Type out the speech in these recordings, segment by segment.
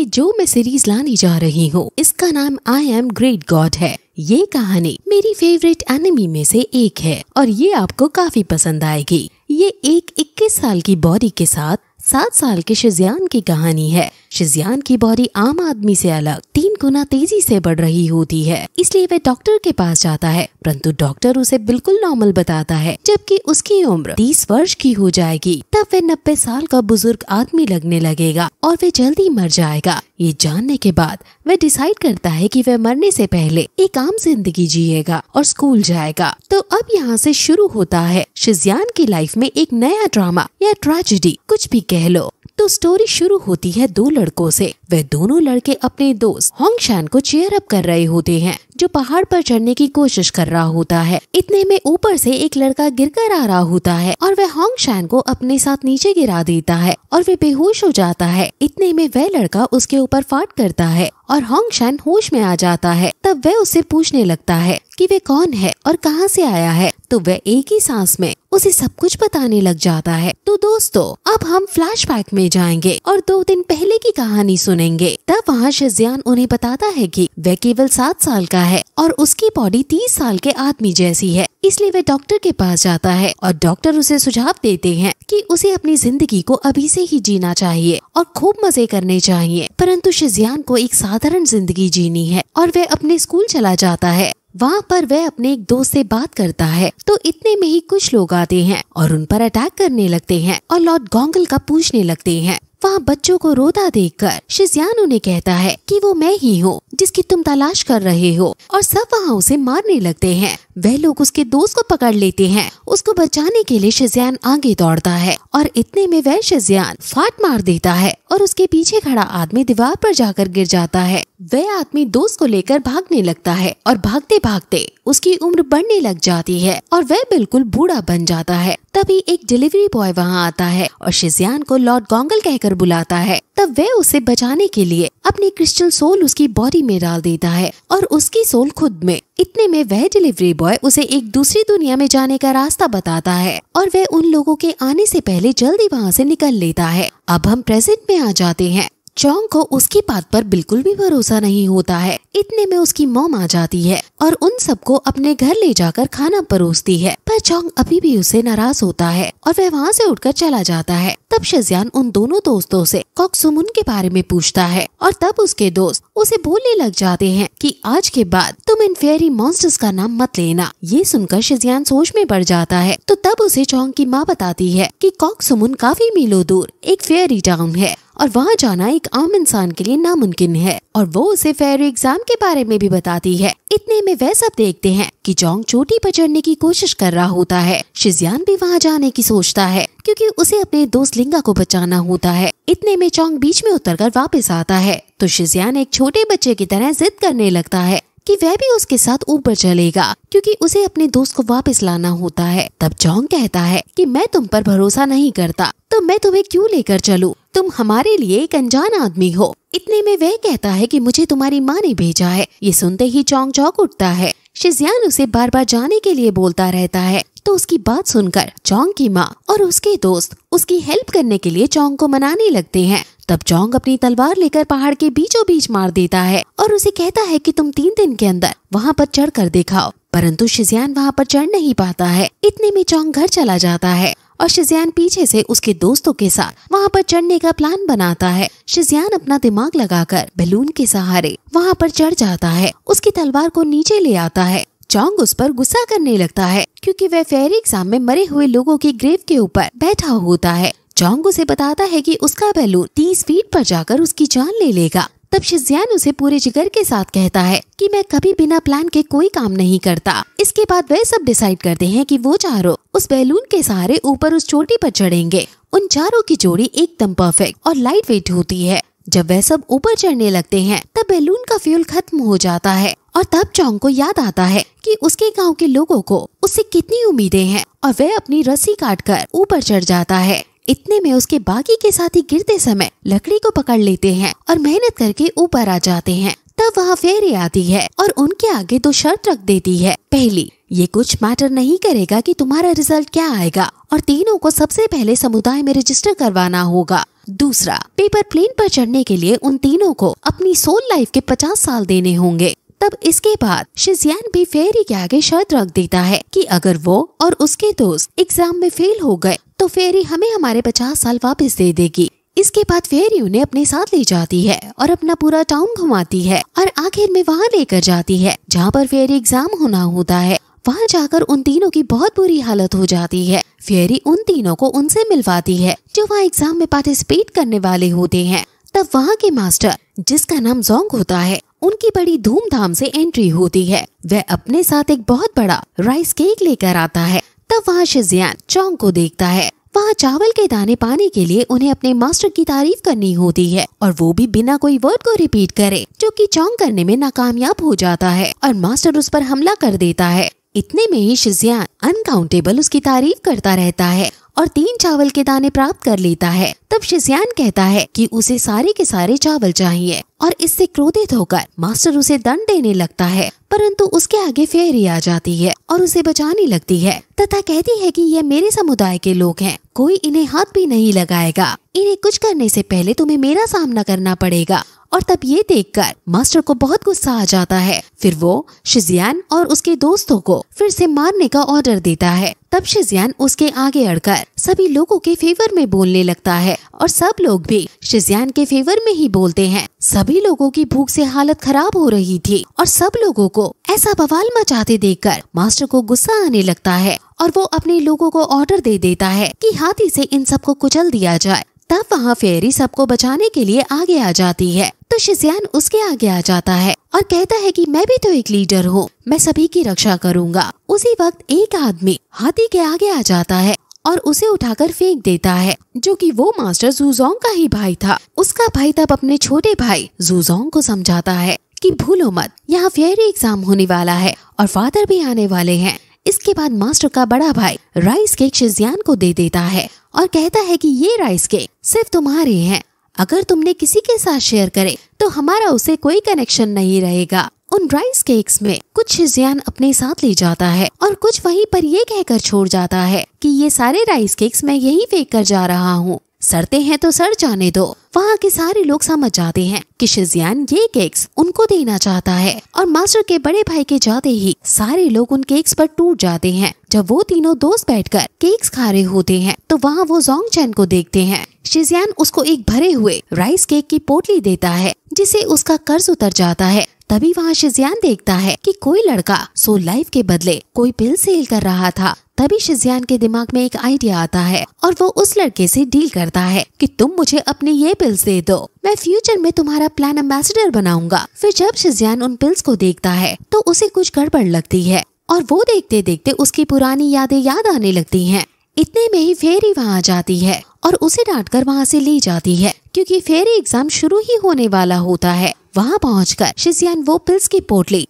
लिए जो मैं सीरीज लाने जा रही हूँ इसका नाम आई एम ग्रेट गॉड है ये कहानी मेरी फेवरेट एनिमी में से एक है और ये आपको काफी पसंद आएगी ये एक 21 साल की बॉडी के साथ सात साल के शिजियान की कहानी है शिजियान की बॉडी आम आदमी से अलग गुना तेजी से बढ़ रही होती है इसलिए वह डॉक्टर के पास जाता है परंतु डॉक्टर उसे बिल्कुल नॉर्मल बताता है जबकि उसकी उम्र तीस वर्ष की हो जाएगी तब वह नब्बे साल का बुजुर्ग आदमी लगने लगेगा और वह जल्दी मर जाएगा ये जानने के बाद वह डिसाइड करता है कि वह मरने से पहले एक आम जिंदगी जिएगा और स्कूल जाएगा तो अब यहाँ से शुरू होता है शिजियान की लाइफ में एक नया ड्रामा या ट्रेजिडी कुछ भी कह लो तो स्टोरी शुरू होती है दो लड़कों से वह दोनों लड़के अपने दोस्त होंगशान को चेयर अप कर रहे होते हैं जो पहाड़ पर चढ़ने की कोशिश कर रहा होता है इतने में ऊपर से एक लड़का गिर कर आ रहा होता है और वह हॉन्ग शैन को अपने साथ नीचे गिरा देता है और वह बेहोश हो जाता है इतने में वह लड़का उसके ऊपर फाट करता है और हॉन्ग शैन होश में आ जाता है तब वह उसे पूछने लगता है कि वह कौन है और कहाँ से आया है तो वह एक ही सांस में उसे सब कुछ बताने लग जाता है तो दोस्तों अब हम फ्लैशबैक में जाएंगे और दो दिन पहले की कहानी सुनेंगे तब वहाँ शिजियान उन्हें बताता है कि वह केवल सात साल का है है और उसकी बॉडी तीस साल के आदमी जैसी है इसलिए वह डॉक्टर के पास जाता है और डॉक्टर उसे सुझाव देते हैं कि उसे अपनी जिंदगी को अभी से ही जीना चाहिए और खूब मजे करने चाहिए परंतु शिजियान को एक साधारण जिंदगी जीनी है और वह अपने स्कूल चला जाता है वहाँ पर वह अपने एक दोस्त से बात करता है तो इतने में ही कुछ लोग आते हैं और उन पर अटैक करने लगते हैं और लॉर्ड गोंगल का पूछने लगते हैं वहाँ बच्चों को रोता देखकर शिजियान उन्हें कहता है कि वो मैं ही हूँ जिसकी तुम तलाश कर रहे हो और सब वहाँ उसे मारने लगते हैं वह लोग उसके दोस्त को पकड़ लेते हैं उसको बचाने के लिए शिजियान आगे दौड़ता है और इतने में वह शेजियान फाट मार देता है और उसके पीछे खड़ा आदमी दीवार पर जाकर गिर जाता है वह आदमी दोस्त को लेकर भागने लगता है और भागते भागते उसकी उम्र बढ़ने लग जाती है और वह बिल्कुल बूढ़ा बन जाता है तभी एक डिलीवरी बॉय वहाँ आता है और शिजियान को लॉर्ड गोंगल कहकर बुलाता है तब वह उसे बचाने के लिए अपनी क्रिस्टल सोल उसकी बॉडी में डाल देता है और उसकी सोल खुद में इतने में वह डिलीवरी बॉय उसे एक दूसरी दुनिया में जाने का रास्ता बताता है और वह उन लोगों के आने से पहले जल्दी वहाँ से निकल लेता है अब हम प्रेजेंट में आ जाते हैं चौंग को उसकी बात पर बिल्कुल भी भरोसा नहीं होता है इतने में उसकी मोम आ जाती है और उन सबको अपने घर ले जाकर खाना परोसती है पर चौंग अभी भी उसे नाराज होता है और वह वहाँ से उठकर चला जाता है तब शजियान उन दोनों दोस्तों से कॉक्सुमुन के बारे में पूछता है और तब उसके दोस्त उसे बोलने लग जाते हैं कि आज के बाद तुम इन फेरी मॉन्स्टर्स का नाम मत लेना ये सुनकर शजियान सोच में पड़ जाता है तो तब उसे चौंग की माँ बताती है कि कॉक्सुमुन काफी मीलों दूर एक फेरी टाउन है और वहाँ जाना एक आम इंसान के लिए नामुमकिन है और वो उसे फेयर एग्जाम के बारे में भी बताती है इतने में वह सब देखते हैं कि जोंग चोटी पर चढ़ने की कोशिश कर रहा होता है शिजियान भी वहाँ जाने की सोचता है क्योंकि उसे अपने दोस्त लिंगा को बचाना होता है इतने में चोंग बीच में उतरकर वापस आता है तो शिजियान एक छोटे बच्चे की तरह जिद करने लगता है कि वह भी उसके साथ ऊपर चलेगा क्योंकि उसे अपने दोस्त को वापस लाना होता है तब जॉन्ग कहता है कि मैं तुम पर भरोसा नहीं करता तो मैं तुम्हें क्यों लेकर चलूं तुम हमारे लिए एक अनजान आदमी हो इतने में वह कहता है कि मुझे तुम्हारी माँ ने भेजा है ये सुनते ही चौंग चौक उठता है शिजियान उसे बार बार जाने के लिए बोलता रहता है तो उसकी बात सुनकर चौंग की माँ और उसके दोस्त उसकी हेल्प करने के लिए चौंग को मनाने लगते हैं तब जोंग अपनी तलवार लेकर पहाड़ के बीचों बीच मार देता है और उसे कहता है कि तुम तीन दिन के अंदर वहाँ पर चढ़ कर दिखाओ परंतु शिजियान वहाँ पर चढ़ नहीं पाता है इतने में चौंग घर चला जाता है और शिजियान पीछे से उसके दोस्तों के साथ वहाँ पर चढ़ने का प्लान बनाता है शिजियान अपना दिमाग लगाकर बैलून के सहारे वहाँ पर चढ़ जाता है उसकी तलवार को नीचे ले आता है चौंग उस पर गुस्सा करने लगता है क्योंकि वह फेरी एग्जाम में मरे हुए लोगों के ग्रेव के ऊपर बैठा होता है जोंग उसे बताता है कि उसका बैलून तीस फीट पर जाकर उसकी जान ले लेगा तब शिजियान उसे पूरे जिगर के साथ कहता है कि मैं कभी बिना प्लान के कोई काम नहीं करता इसके बाद वह सब डिसाइड करते हैं कि वो चारों उस बैलून के सहारे ऊपर उस चोटी पर चढ़ेंगे उन चारों की जोड़ी एकदम परफेक्ट और लाइट वेट होती है जब वह सब ऊपर चढ़ने लगते हैं तब बैलून का फ्यूल खत्म हो जाता है और तब चौंग को याद आता है कि उसके गांव के लोगों को उससे कितनी उम्मीदें हैं और वह अपनी रस्सी काटकर ऊपर चढ़ जाता है इतने में उसके बाकी के साथी गिरते समय लकड़ी को पकड़ लेते हैं और मेहनत करके ऊपर आ जाते हैं तब वहाँ फेरी आती है और उनके आगे दो शर्त रख देती है पहली ये कुछ मैटर नहीं करेगा कि तुम्हारा रिजल्ट क्या आएगा और तीनों को सबसे पहले समुदाय में रजिस्टर करवाना होगा दूसरा पेपर प्लेन पर चढ़ने के लिए उन तीनों को अपनी सोल लाइफ के पचास साल देने होंगे तब इसके बाद शिजियान भी फेरी के आगे शर्त रख देता है कि अगर वो और उसके दोस्त एग्जाम में फेल हो गए तो फेरी हमें हमारे पचास साल वापस दे देगी इसके बाद फेरी उन्हें अपने साथ ले जाती है और अपना पूरा टाउन घुमाती है और आखिर में वहाँ लेकर जाती है जहाँ पर फेरी एग्जाम होना होता है वहाँ जाकर उन तीनों की बहुत बुरी हालत हो जाती है फेरी उन तीनों को उनसे मिलवाती है जो वहाँ एग्जाम में पार्टिसिपेट करने वाले होते हैं तब वहाँ के मास्टर जिसका नाम जोंग होता है उनकी बड़ी धूमधाम से एंट्री होती है वह अपने साथ एक बहुत बड़ा राइस केक लेकर आता है तब वहाँ शिजियान चौंग को देखता है वहाँ चावल के दाने पाने के लिए उन्हें अपने मास्टर की तारीफ करनी होती है और वो भी बिना कोई वर्ड को रिपीट करे जो कि चौंग करने में नाकामयाब हो जाता है और मास्टर उस पर हमला कर देता है इतने में ही शिजियान अनकाउंटेबल उसकी तारीफ करता रहता है और तीन चावल के दाने प्राप्त कर लेता है तब शिजियान कहता है कि उसे सारे के सारे चावल चाहिए और इससे क्रोधित होकर मास्टर उसे दंड देने लगता है परंतु उसके आगे फेरी आ जाती है और उसे बचाने लगती है तथा कहती है कि यह मेरे समुदाय के लोग हैं कोई इन्हें हाथ भी नहीं लगाएगा इन्हें कुछ करने से पहले तुम्हें मेरा सामना करना पड़ेगा और तब ये देखकर मास्टर को बहुत गुस्सा आ जाता है फिर वो शिजियान और उसके दोस्तों को फिर से मारने का ऑर्डर देता है तब शिजियान उसके आगे अड़कर सभी लोगों के फेवर में बोलने लगता है और सब लोग भी शिजियान के फेवर में ही बोलते हैं सभी लोगों की भूख से हालत खराब हो रही थी और सब लोगों को ऐसा बवाल मचाते देखकर मास्टर को गुस्सा आने लगता है और वो अपने लोगों को ऑर्डर दे देता है कि हाथी से इन सबको कुचल दिया जाए तब वहाँ फेरी सबको बचाने के लिए आगे आ जाती है तो शिजियान उसके आगे आ जाता है और कहता है कि मैं भी तो एक लीडर हूँ मैं सभी की रक्षा करूँगा उसी वक्त एक आदमी हाथी के आगे आ जाता है और उसे उठाकर फेंक देता है जो कि वो मास्टर जूजोंग का ही भाई था उसका भाई तब अपने छोटे भाई जूजोंग को समझाता है कि भूलो मत यहाँ फेयरी एग्जाम होने वाला है और फादर भी आने वाले हैं इसके बाद मास्टर का बड़ा भाई राइस केक शिजियान को दे देता है और कहता है कि ये राइस केक सिर्फ तुम्हारे हैं अगर तुमने किसी के साथ शेयर करे तो हमारा उसे कोई कनेक्शन नहीं रहेगा उन राइस केक्स में कुछ शिजियान अपने साथ ले जाता है और कुछ वहीं पर ये कहकर छोड़ जाता है कि ये सारे राइस केक्स मैं यही फेंक कर जा रहा हूँ सरते हैं तो सर जाने दो वहाँ के सारे लोग समझ जाते हैं कि शिजियान ये केक्स उनको देना चाहता है और मास्टर के बड़े भाई के जाते ही सारे लोग उन केक्स पर टूट जाते हैं जब वो तीनों दोस्त बैठकर केक्स खा रहे होते हैं तो वहाँ वो जोंग चैन को देखते हैं शिजियान उसको एक भरे हुए राइस केक की पोटली देता है जिसे उसका कर्ज उतर जाता है तभी वहाँ शिजियान देखता है कि कोई लड़का सो लाइफ के बदले कोई पिल सेल कर रहा था तभी शिजियान के दिमाग में एक आइडिया आता है और वो उस लड़के से डील करता है कि तुम मुझे अपने ये पिल्स दे दो मैं फ्यूचर में तुम्हारा प्लान एम्बेसडर बनाऊंगा फिर जब शिजियान उन पिल्स को देखता है तो उसे कुछ गड़बड़ लगती है और वो देखते देखते उसकी पुरानी यादें याद आने लगती हैं। इतने में ही फेरी वहाँ जाती है और उसे डांट कर वहाँ से ले जाती है क्योंकि फेरी एग्जाम शुरू ही होने वाला होता है वहाँ कर शिजियान वो पिल्स की पोटली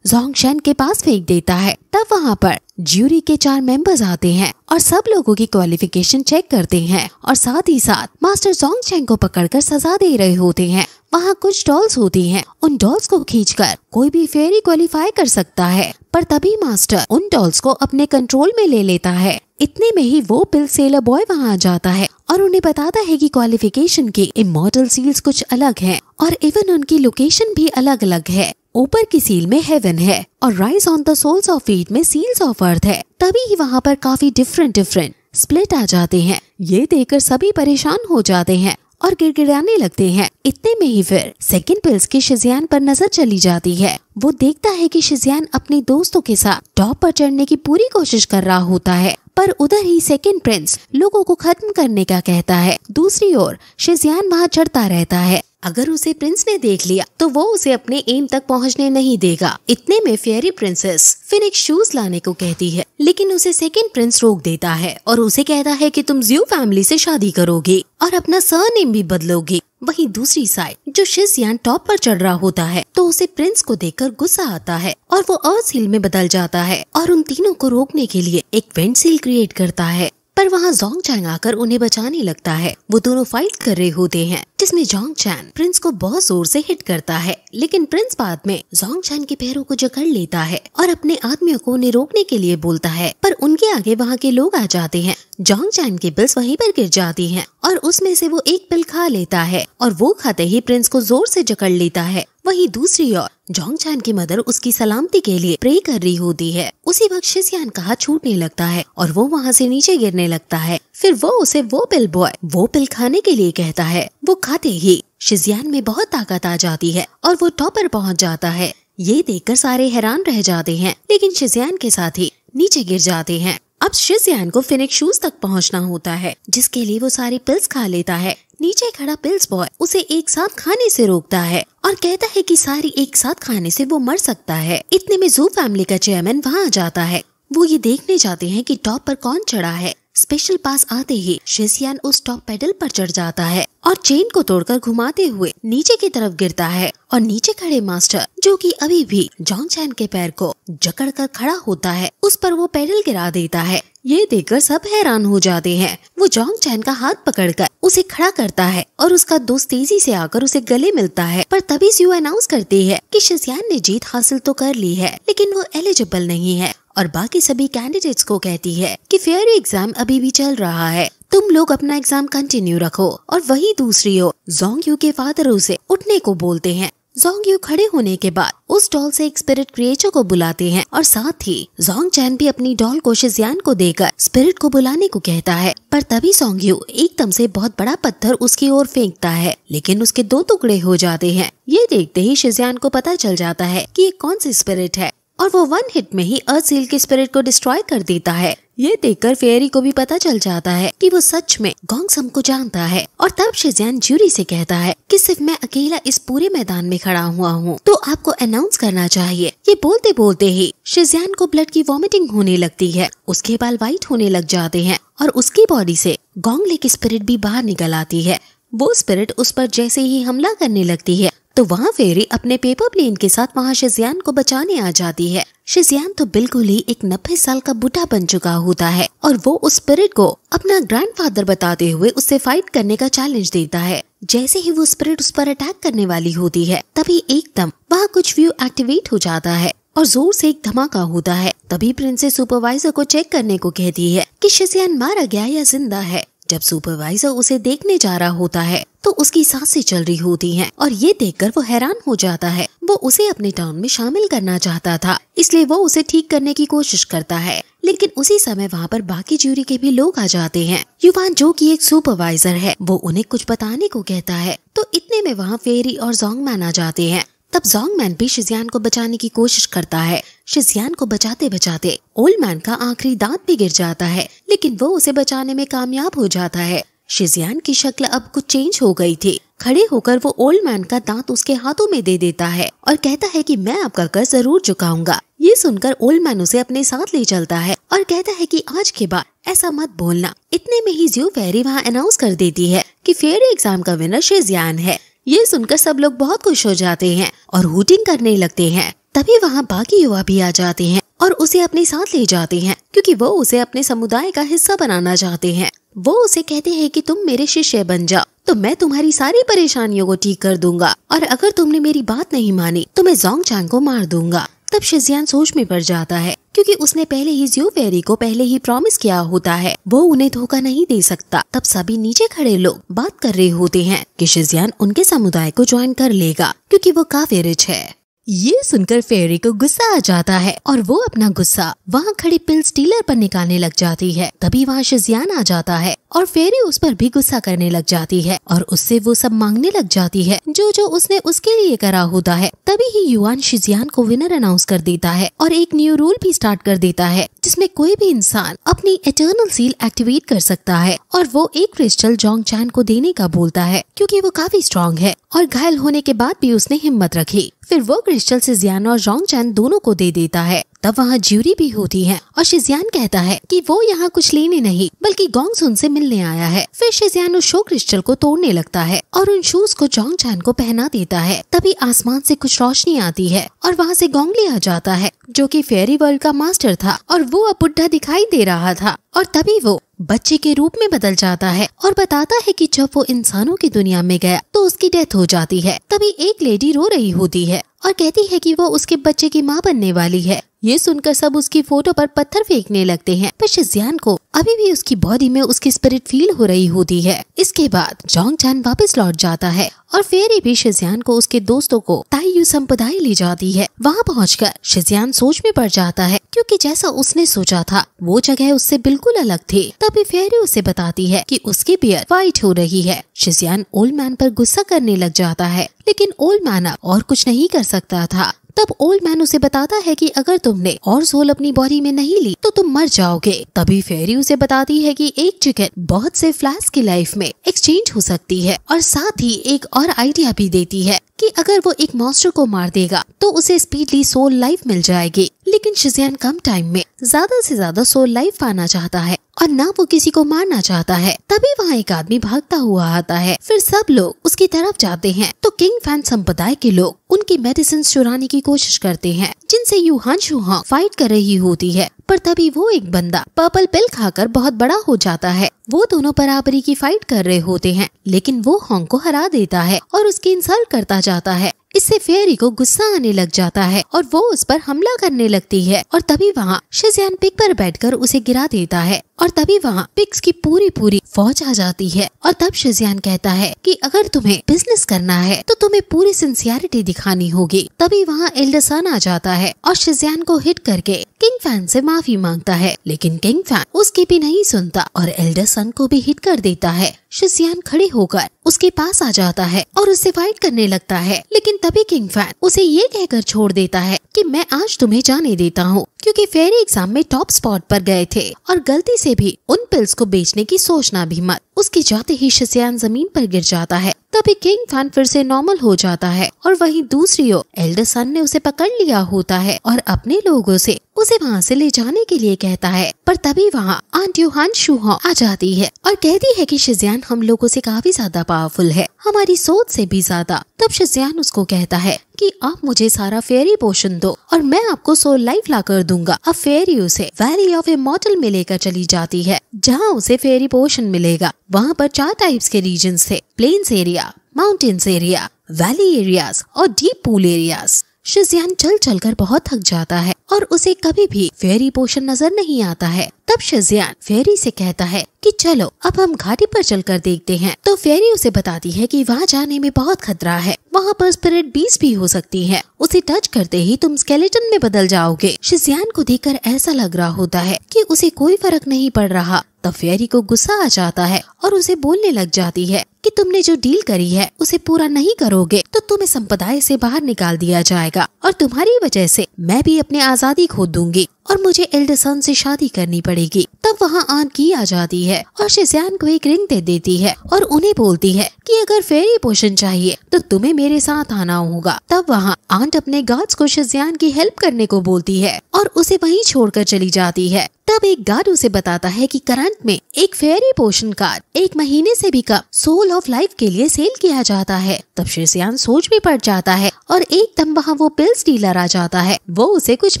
शेन के पास फेंक देता है तब वहाँ पर ज्यूरी के चार मेंबर्स आते हैं और सब लोगों की क्वालिफिकेशन चेक करते हैं और साथ ही साथ मास्टर जोंग शेन को पकड़कर सजा दे रहे होते हैं वहाँ कुछ डॉल्स होती हैं। उन डॉल्स को खींचकर कोई भी फेरी क्वालिफाई कर सकता है पर तभी मास्टर उन डॉल्स को अपने कंट्रोल में ले लेता है इतने में ही वो पिल सेलर बॉय वहाँ आ जाता है और उन्हें बताता है कि क्वालिफिकेशन के इमोटल सील्स कुछ अलग हैं और इवन उनकी लोकेशन भी अलग अलग है ऊपर की सील में हेवन है और rise on the soles of feet में सील्स ऑफ अर्थ है तभी ही वहाँ पर काफी डिफरेंट डिफरेंट स्प्लिट आ जाते हैं ये देखकर सभी परेशान हो जाते हैं और गिड़गिड़ाने लगते हैं इतने में ही फिर सेकंड पिल्स की शिजियान पर नजर चली जाती है वो देखता है कि शिजियान अपने दोस्तों के साथ टॉप पर चढ़ने की पूरी कोशिश कर रहा होता है पर उधर ही सेकंड प्रिंस लोगों को खत्म करने का कहता है दूसरी ओर शिजियान वहाँ चढ़ता रहता है अगर उसे प्रिंस ने देख लिया तो वो उसे अपने एम तक पहुंचने नहीं देगा इतने में फेयरी प्रिंसेस फिनिक्स शूज लाने को कहती है लेकिन उसे सेकंड प्रिंस रोक देता है और उसे कहता है कि तुम ज्यू फैमिली से शादी करोगे और अपना सर नेम भी बदलोगे वहीं दूसरी साइड जो शिजयान टॉप पर चढ़ रहा होता है तो उसे प्रिंस को देखकर गुस्सा आता है और वो अर्थ हिल में बदल जाता है और उन तीनों को रोकने के लिए एक वेंट सील क्रिएट करता है पर वहाँ जोंग चैंग आकर उन्हें बचाने लगता है वो दोनों फाइट कर रहे होते हैं जिसमें जोंग चैन प्रिंस को बहुत जोर से हिट करता है लेकिन प्रिंस बाद में जोंग चैन के पैरों को जकड़ लेता है और अपने आदमियों को उन्हें रोकने के लिए बोलता है पर उनके आगे वहाँ के लोग आ जाते हैं जोंग चैन की बिल्स वहीं पर गिर जाती हैं और उसमें से वो एक बिल खा लेता है और वो खाते ही प्रिंस को जोर से जकड़ लेता है वहीं दूसरी ओर जोंग चैन की मदर उसकी सलामती के लिए प्रे कर रही होती है उसी वक्त शिशियान कहा छूटने लगता है और वो वहाँ से नीचे गिरने लगता है फिर वो उसे वो पिल बॉय वो पिल खाने के लिए कहता है वो खाते ही शिजियान में बहुत ताकत आ जाती है और वो टॉपर पहुँच जाता है ये देखकर सारे हैरान रह जाते हैं लेकिन शिजियान के साथ ही नीचे गिर जाते हैं अब शिजयान को फिनिक शूज तक पहुंचना होता है जिसके लिए वो सारी पिल्स खा लेता है नीचे खड़ा पिल्स बॉय उसे एक साथ खाने से रोकता है और कहता है कि सारी एक साथ खाने से वो मर सकता है इतने में जू फैमिली का चेयरमैन वहाँ आ जाता है वो ये देखने जाते हैं कि टॉप पर कौन चढ़ा है स्पेशल पास आते ही शेसियान उस टॉप पेडल पर चढ़ जाता है और चेन को तोड़कर घुमाते हुए नीचे की तरफ गिरता है और नीचे खड़े मास्टर जो कि अभी भी जॉन चैन के पैर को जकड़ कर खड़ा होता है उस पर वो पैडल गिरा देता है ये देखकर सब हैरान हो जाते हैं वो जॉन्ग चैन का हाथ पकड़कर उसे खड़ा करता है और उसका दोस्त तेजी से आकर उसे गले मिलता है पर तभी सीओ अनाउंस करती है कि शजियान ने जीत हासिल तो कर ली है लेकिन वो एलिजिबल नहीं है और बाकी सभी कैंडिडेट्स को कहती है कि फेयर एग्जाम अभी भी चल रहा है तुम लोग अपना एग्जाम कंटिन्यू रखो और वही दूसरी ओर जोंग यू के फादर उसे उठने को बोलते हैं जोंग यू खड़े होने के बाद उस डॉल से एक स्पिरिट क्रिएचर को बुलाते हैं और साथ ही जोंग चैन भी अपनी डॉल को शिजियान को देकर स्पिरिट को बुलाने को कहता है पर तभी सोंग यू एकदम से बहुत बड़ा पत्थर उसकी ओर फेंकता है लेकिन उसके दो टुकड़े हो जाते हैं ये देखते ही शिजियान को पता चल जाता है कि ये कौन सी स्पिरिट है और वो वन हिट में ही अर्थ सील के स्पिरिट को डिस्ट्रॉय कर देता है ये देखकर फेयरी को भी पता चल जाता है कि वो सच में गोंगसम को जानता है और तब शिजैन ज्यूरी से कहता है कि सिर्फ मैं अकेला इस पूरे मैदान में खड़ा हुआ हूँ तो आपको अनाउंस करना चाहिए ये बोलते बोलते ही शिजैन को ब्लड की वॉमिटिंग होने लगती है उसके बाल व्हाइट होने लग जाते हैं और उसकी बॉडी से गोंगले की स्पिरिट भी बाहर निकल आती है वो स्पिरिट उस पर जैसे ही हमला करने लगती है तो वहाँ फेरी अपने पेपर प्लेन के साथ वहाँ शेजियान को बचाने आ जाती है शेजियान तो बिल्कुल ही एक नब्बे साल का बुढ़ा बन चुका होता है और वो उस स्पिरिट को अपना ग्रैंडफादर बताते हुए उससे फाइट करने का चैलेंज देता है जैसे ही वो स्पिरिट उस पर अटैक करने वाली होती है तभी एकदम वहाँ कुछ व्यू एक्टिवेट हो जाता है और जोर से एक धमाका होता है तभी प्रिंसेस सुपरवाइजर को चेक करने को कहती है कि शिजियान मारा गया या जिंदा है जब सुपरवाइजर उसे देखने जा रहा होता है तो उसकी सांसें चल रही होती हैं और ये देखकर वो हैरान हो जाता है वो उसे अपने टाउन में शामिल करना चाहता था इसलिए वो उसे ठीक करने की कोशिश करता है लेकिन उसी समय वहाँ पर बाकी ज्यूरी के भी लोग आ जाते हैं युवान जो कि एक सुपरवाइजर है वो उन्हें कुछ बताने को कहता है तो इतने में वहाँ फेरी और जोंगमैन आ जाते हैं तब जोंग मैन भी शिजियान को बचाने की कोशिश करता है शिजियान को बचाते बचाते ओल्ड मैन का आखिरी दांत भी गिर जाता है लेकिन वो उसे बचाने में कामयाब हो जाता है शिजियान की शक्ल अब कुछ चेंज हो गई थी खड़े होकर वो ओल्ड मैन का दांत उसके हाथों में दे देता है और कहता है कि मैं आपका कर्ज जरूर चुकाऊंगा ये सुनकर ओल्ड मैन उसे अपने साथ ले चलता है और कहता है कि आज के बाद ऐसा मत बोलना इतने में ही जियो फेरी वहाँ अनाउंस कर देती है कि फेयर एग्जाम का विनर शेजियान है ये सुनकर सब लोग बहुत खुश हो जाते हैं और हुटिंग करने लगते हैं तभी वहाँ बाकी युवा भी आ जाते हैं और उसे अपने साथ ले जाते हैं क्योंकि वो उसे अपने समुदाय का हिस्सा बनाना चाहते हैं वो उसे कहते हैं कि तुम मेरे शिष्य बन जाओ तो मैं तुम्हारी सारी परेशानियों को ठीक कर दूंगा और अगर तुमने मेरी बात नहीं मानी तो मैं जोंग चांग को मार दूंगा तब शिजियान सोच में पड़ जाता है क्योंकि उसने पहले ही जियो फेरी को पहले ही प्रॉमिस किया होता है वो उन्हें धोखा नहीं दे सकता तब सभी नीचे खड़े लोग बात कर रहे होते हैं कि शिजियान उनके समुदाय को ज्वाइन कर लेगा क्योंकि वो काफी रिच है ये सुनकर फेरी को गुस्सा आ जाता है और वो अपना गुस्सा वहाँ खड़ी पिल्स स्टीलर पर निकालने लग जाती है तभी वहाँ शिजियान आ जाता है और फेरी उस पर भी गुस्सा करने लग जाती है और उससे वो सब मांगने लग जाती है जो जो उसने उसके लिए करा होता है तभी ही युवान शिजियान को विनर अनाउंस कर देता है और एक न्यू रूल भी स्टार्ट कर देता है जिसमे कोई भी इंसान अपनी इटर्नल सील एक्टिवेट कर सकता है और वो एक क्रिस्टल जोंग चैन को देने का बोलता है क्यूँकी वो काफी स्ट्रांग है और घायल होने के बाद भी उसने हिम्मत रखी फिर वो क्रिस्टल से जियाना और रॉन्ग चैन दोनों को दे देता है तब वहाँ ज्यूरी भी होती है और शिजियान कहता है कि वो यहाँ कुछ लेने नहीं बल्कि गोंग सुन से मिलने आया है फिर शिजियान उस शो क्रिस्टल को तोड़ने लगता है और उन शूज को जोंग चैन को पहना देता है तभी आसमान से कुछ रोशनी आती है और वहाँ से ले आ जाता है जो कि फेरी वर्ल्ड का मास्टर था और वो अब बुढ़ा दिखाई दे रहा था और तभी वो बच्चे के रूप में बदल जाता है और बताता है कि जब वो इंसानों की दुनिया में गया तो उसकी डेथ हो जाती है तभी एक लेडी रो रही होती है और कहती है कि वो उसके बच्चे की माँ बनने वाली है ये सुनकर सब उसकी फोटो पर पत्थर फेंकने लगते हैं पर शिजियान को अभी भी उसकी बॉडी में उसकी स्पिरिट फील हो रही होती है इसके बाद जोंग चान वापस लौट जाता है और फेरी भी शिजियान को उसके दोस्तों को ताइयू संप्रदाय ले जाती है वहाँ पहुँच शिजियान सोच में पड़ जाता है क्योंकि जैसा उसने सोचा था वो जगह उससे बिल्कुल अलग थी तभी फेरी उसे बताती है कि उसकी बियर व्हाइट हो रही है शिजियान ओल्ड मैन पर गुस्सा करने लग जाता है लेकिन ओल्ड मैन अब और कुछ नहीं कर सकता था तब ओल्ड मैन उसे बताता है कि अगर तुमने और सोल अपनी बॉडी में नहीं ली तो तुम मर जाओगे तभी फेरी उसे बताती है कि एक चिकन बहुत से फ्लैश की लाइफ में एक्सचेंज हो सकती है और साथ ही एक और आइडिया भी देती है कि अगर वो एक मॉन्स्टर को मार देगा तो उसे स्पीडली सोल लाइफ मिल जाएगी लेकिन शिजियन कम टाइम में ज्यादा से ज्यादा सोल लाइफ पाना चाहता है और ना वो किसी को मारना चाहता है तभी वहाँ एक आदमी भागता हुआ आता है फिर सब लोग उसकी तरफ जाते हैं तो किंग फैन संप्रदाय के लोग उनकी मेडिसिन चुराने की कोशिश करते हैं जिनसे यूहान शुहा फाइट कर रही होती है पर तभी वो एक बंदा पर्पल पिल खाकर बहुत बड़ा हो जाता है वो दोनों बराबरी की फाइट कर रहे होते हैं लेकिन वो हॉन्ग को हरा देता है और उसकी इंसल्ट करता जाता है इससे फेरी को गुस्सा आने लग जाता है और वो उस पर हमला करने लगती है और तभी वहाँ शिजियान पिक पर बैठकर उसे गिरा देता है और तभी वहाँ पिक्स की पूरी पूरी फौज आ जाती है और तब शिजियान कहता है कि अगर तुम्हें बिजनेस करना है तो तुम्हें पूरी सिंसियरिटी दिखानी होगी तभी वहाँ एल्डसन आ जाता है और शिजियान को हिट करके किंग फैन से माफी मांगता है लेकिन किंग फैन उसकी भी नहीं सुनता और एल्डरसन को भी हिट कर देता है शिजियान खड़े होकर उसके पास आ जाता है और उसे फाइट करने लगता है लेकिन तभी किंग फैन उसे ये कहकर छोड़ देता है कि मैं आज तुम्हें जाने देता हूँ क्योंकि फेरी एग्जाम में टॉप स्पॉट पर गए थे और गलती से भी उन पिल्स को बेचने की सोचना भी मत उसके जाते ही शिशियान जमीन पर गिर जाता है तभी किंग फान फिर से नॉर्मल हो जाता है और वहीं दूसरी ओर एल्डर सन ने उसे पकड़ लिया होता है और अपने लोगों से उसे वहाँ से ले जाने के लिए कहता है पर तभी वहाँ आंटी हान शूहा आ जाती है और कहती है कि शिजियान हम लोगों से काफी ज्यादा पावरफुल है हमारी सोच से भी ज्यादा तब शिजियान उसको कहता है कि आप मुझे सारा फेरी पोषण दो और मैं आपको सोल लाइफ ला कर दूंगा अब फेरी उसे वैली ऑफ ए मॉडल में लेकर चली जाती है जहाँ उसे फेरी पोषण मिलेगा वहाँ पर चार टाइप्स के रीजन थे plains area mountains area valley areas और डीप पूल एरियाज शिजियान चल चल कर बहुत थक जाता है और उसे कभी भी फेरी पोषण नजर नहीं आता है तब शिजियान फेरी से कहता है कि चलो अब हम घाटी पर चलकर देखते हैं तो फेरी उसे बताती है कि वहाँ जाने में बहुत खतरा है वहाँ पर स्पिरिट बीस भी हो सकती है उसे टच करते ही तुम स्केलेटन में बदल जाओगे शिजियान को देखकर ऐसा लग रहा होता है कि उसे कोई फर्क नहीं पड़ रहा तब फेरी को गुस्सा आ जाता है और उसे बोलने लग जाती है कि तुमने जो डील करी है उसे पूरा नहीं करोगे तो तुम्हें संप्रदाय से बाहर निकाल दिया जाएगा और तुम्हारी वजह से मैं भी अपनी आजादी खो दूंगी और मुझे एल्डसन से शादी करनी पड़ेगी तब वहाँ आन की आ जाती है और शिजयान को एक रिंग दे देती है और उन्हें बोलती है कि अगर फेरी पोषण चाहिए तो तुम्हें मेरे साथ आना होगा तब वहाँ आंट अपने गार्ड्स को शिजान की हेल्प करने को बोलती है और उसे वहीं छोड़कर चली जाती है तब एक गार्ड उसे बताता है कि करंट में एक फेरी पोषण कार्ड एक महीने से भी कम सोल ऑफ लाइफ के लिए सेल किया जाता है तब श्रीसियान सोच में पड़ जाता है और एकदम वहाँ वो पिल्स डीलर आ जाता है वो उसे कुछ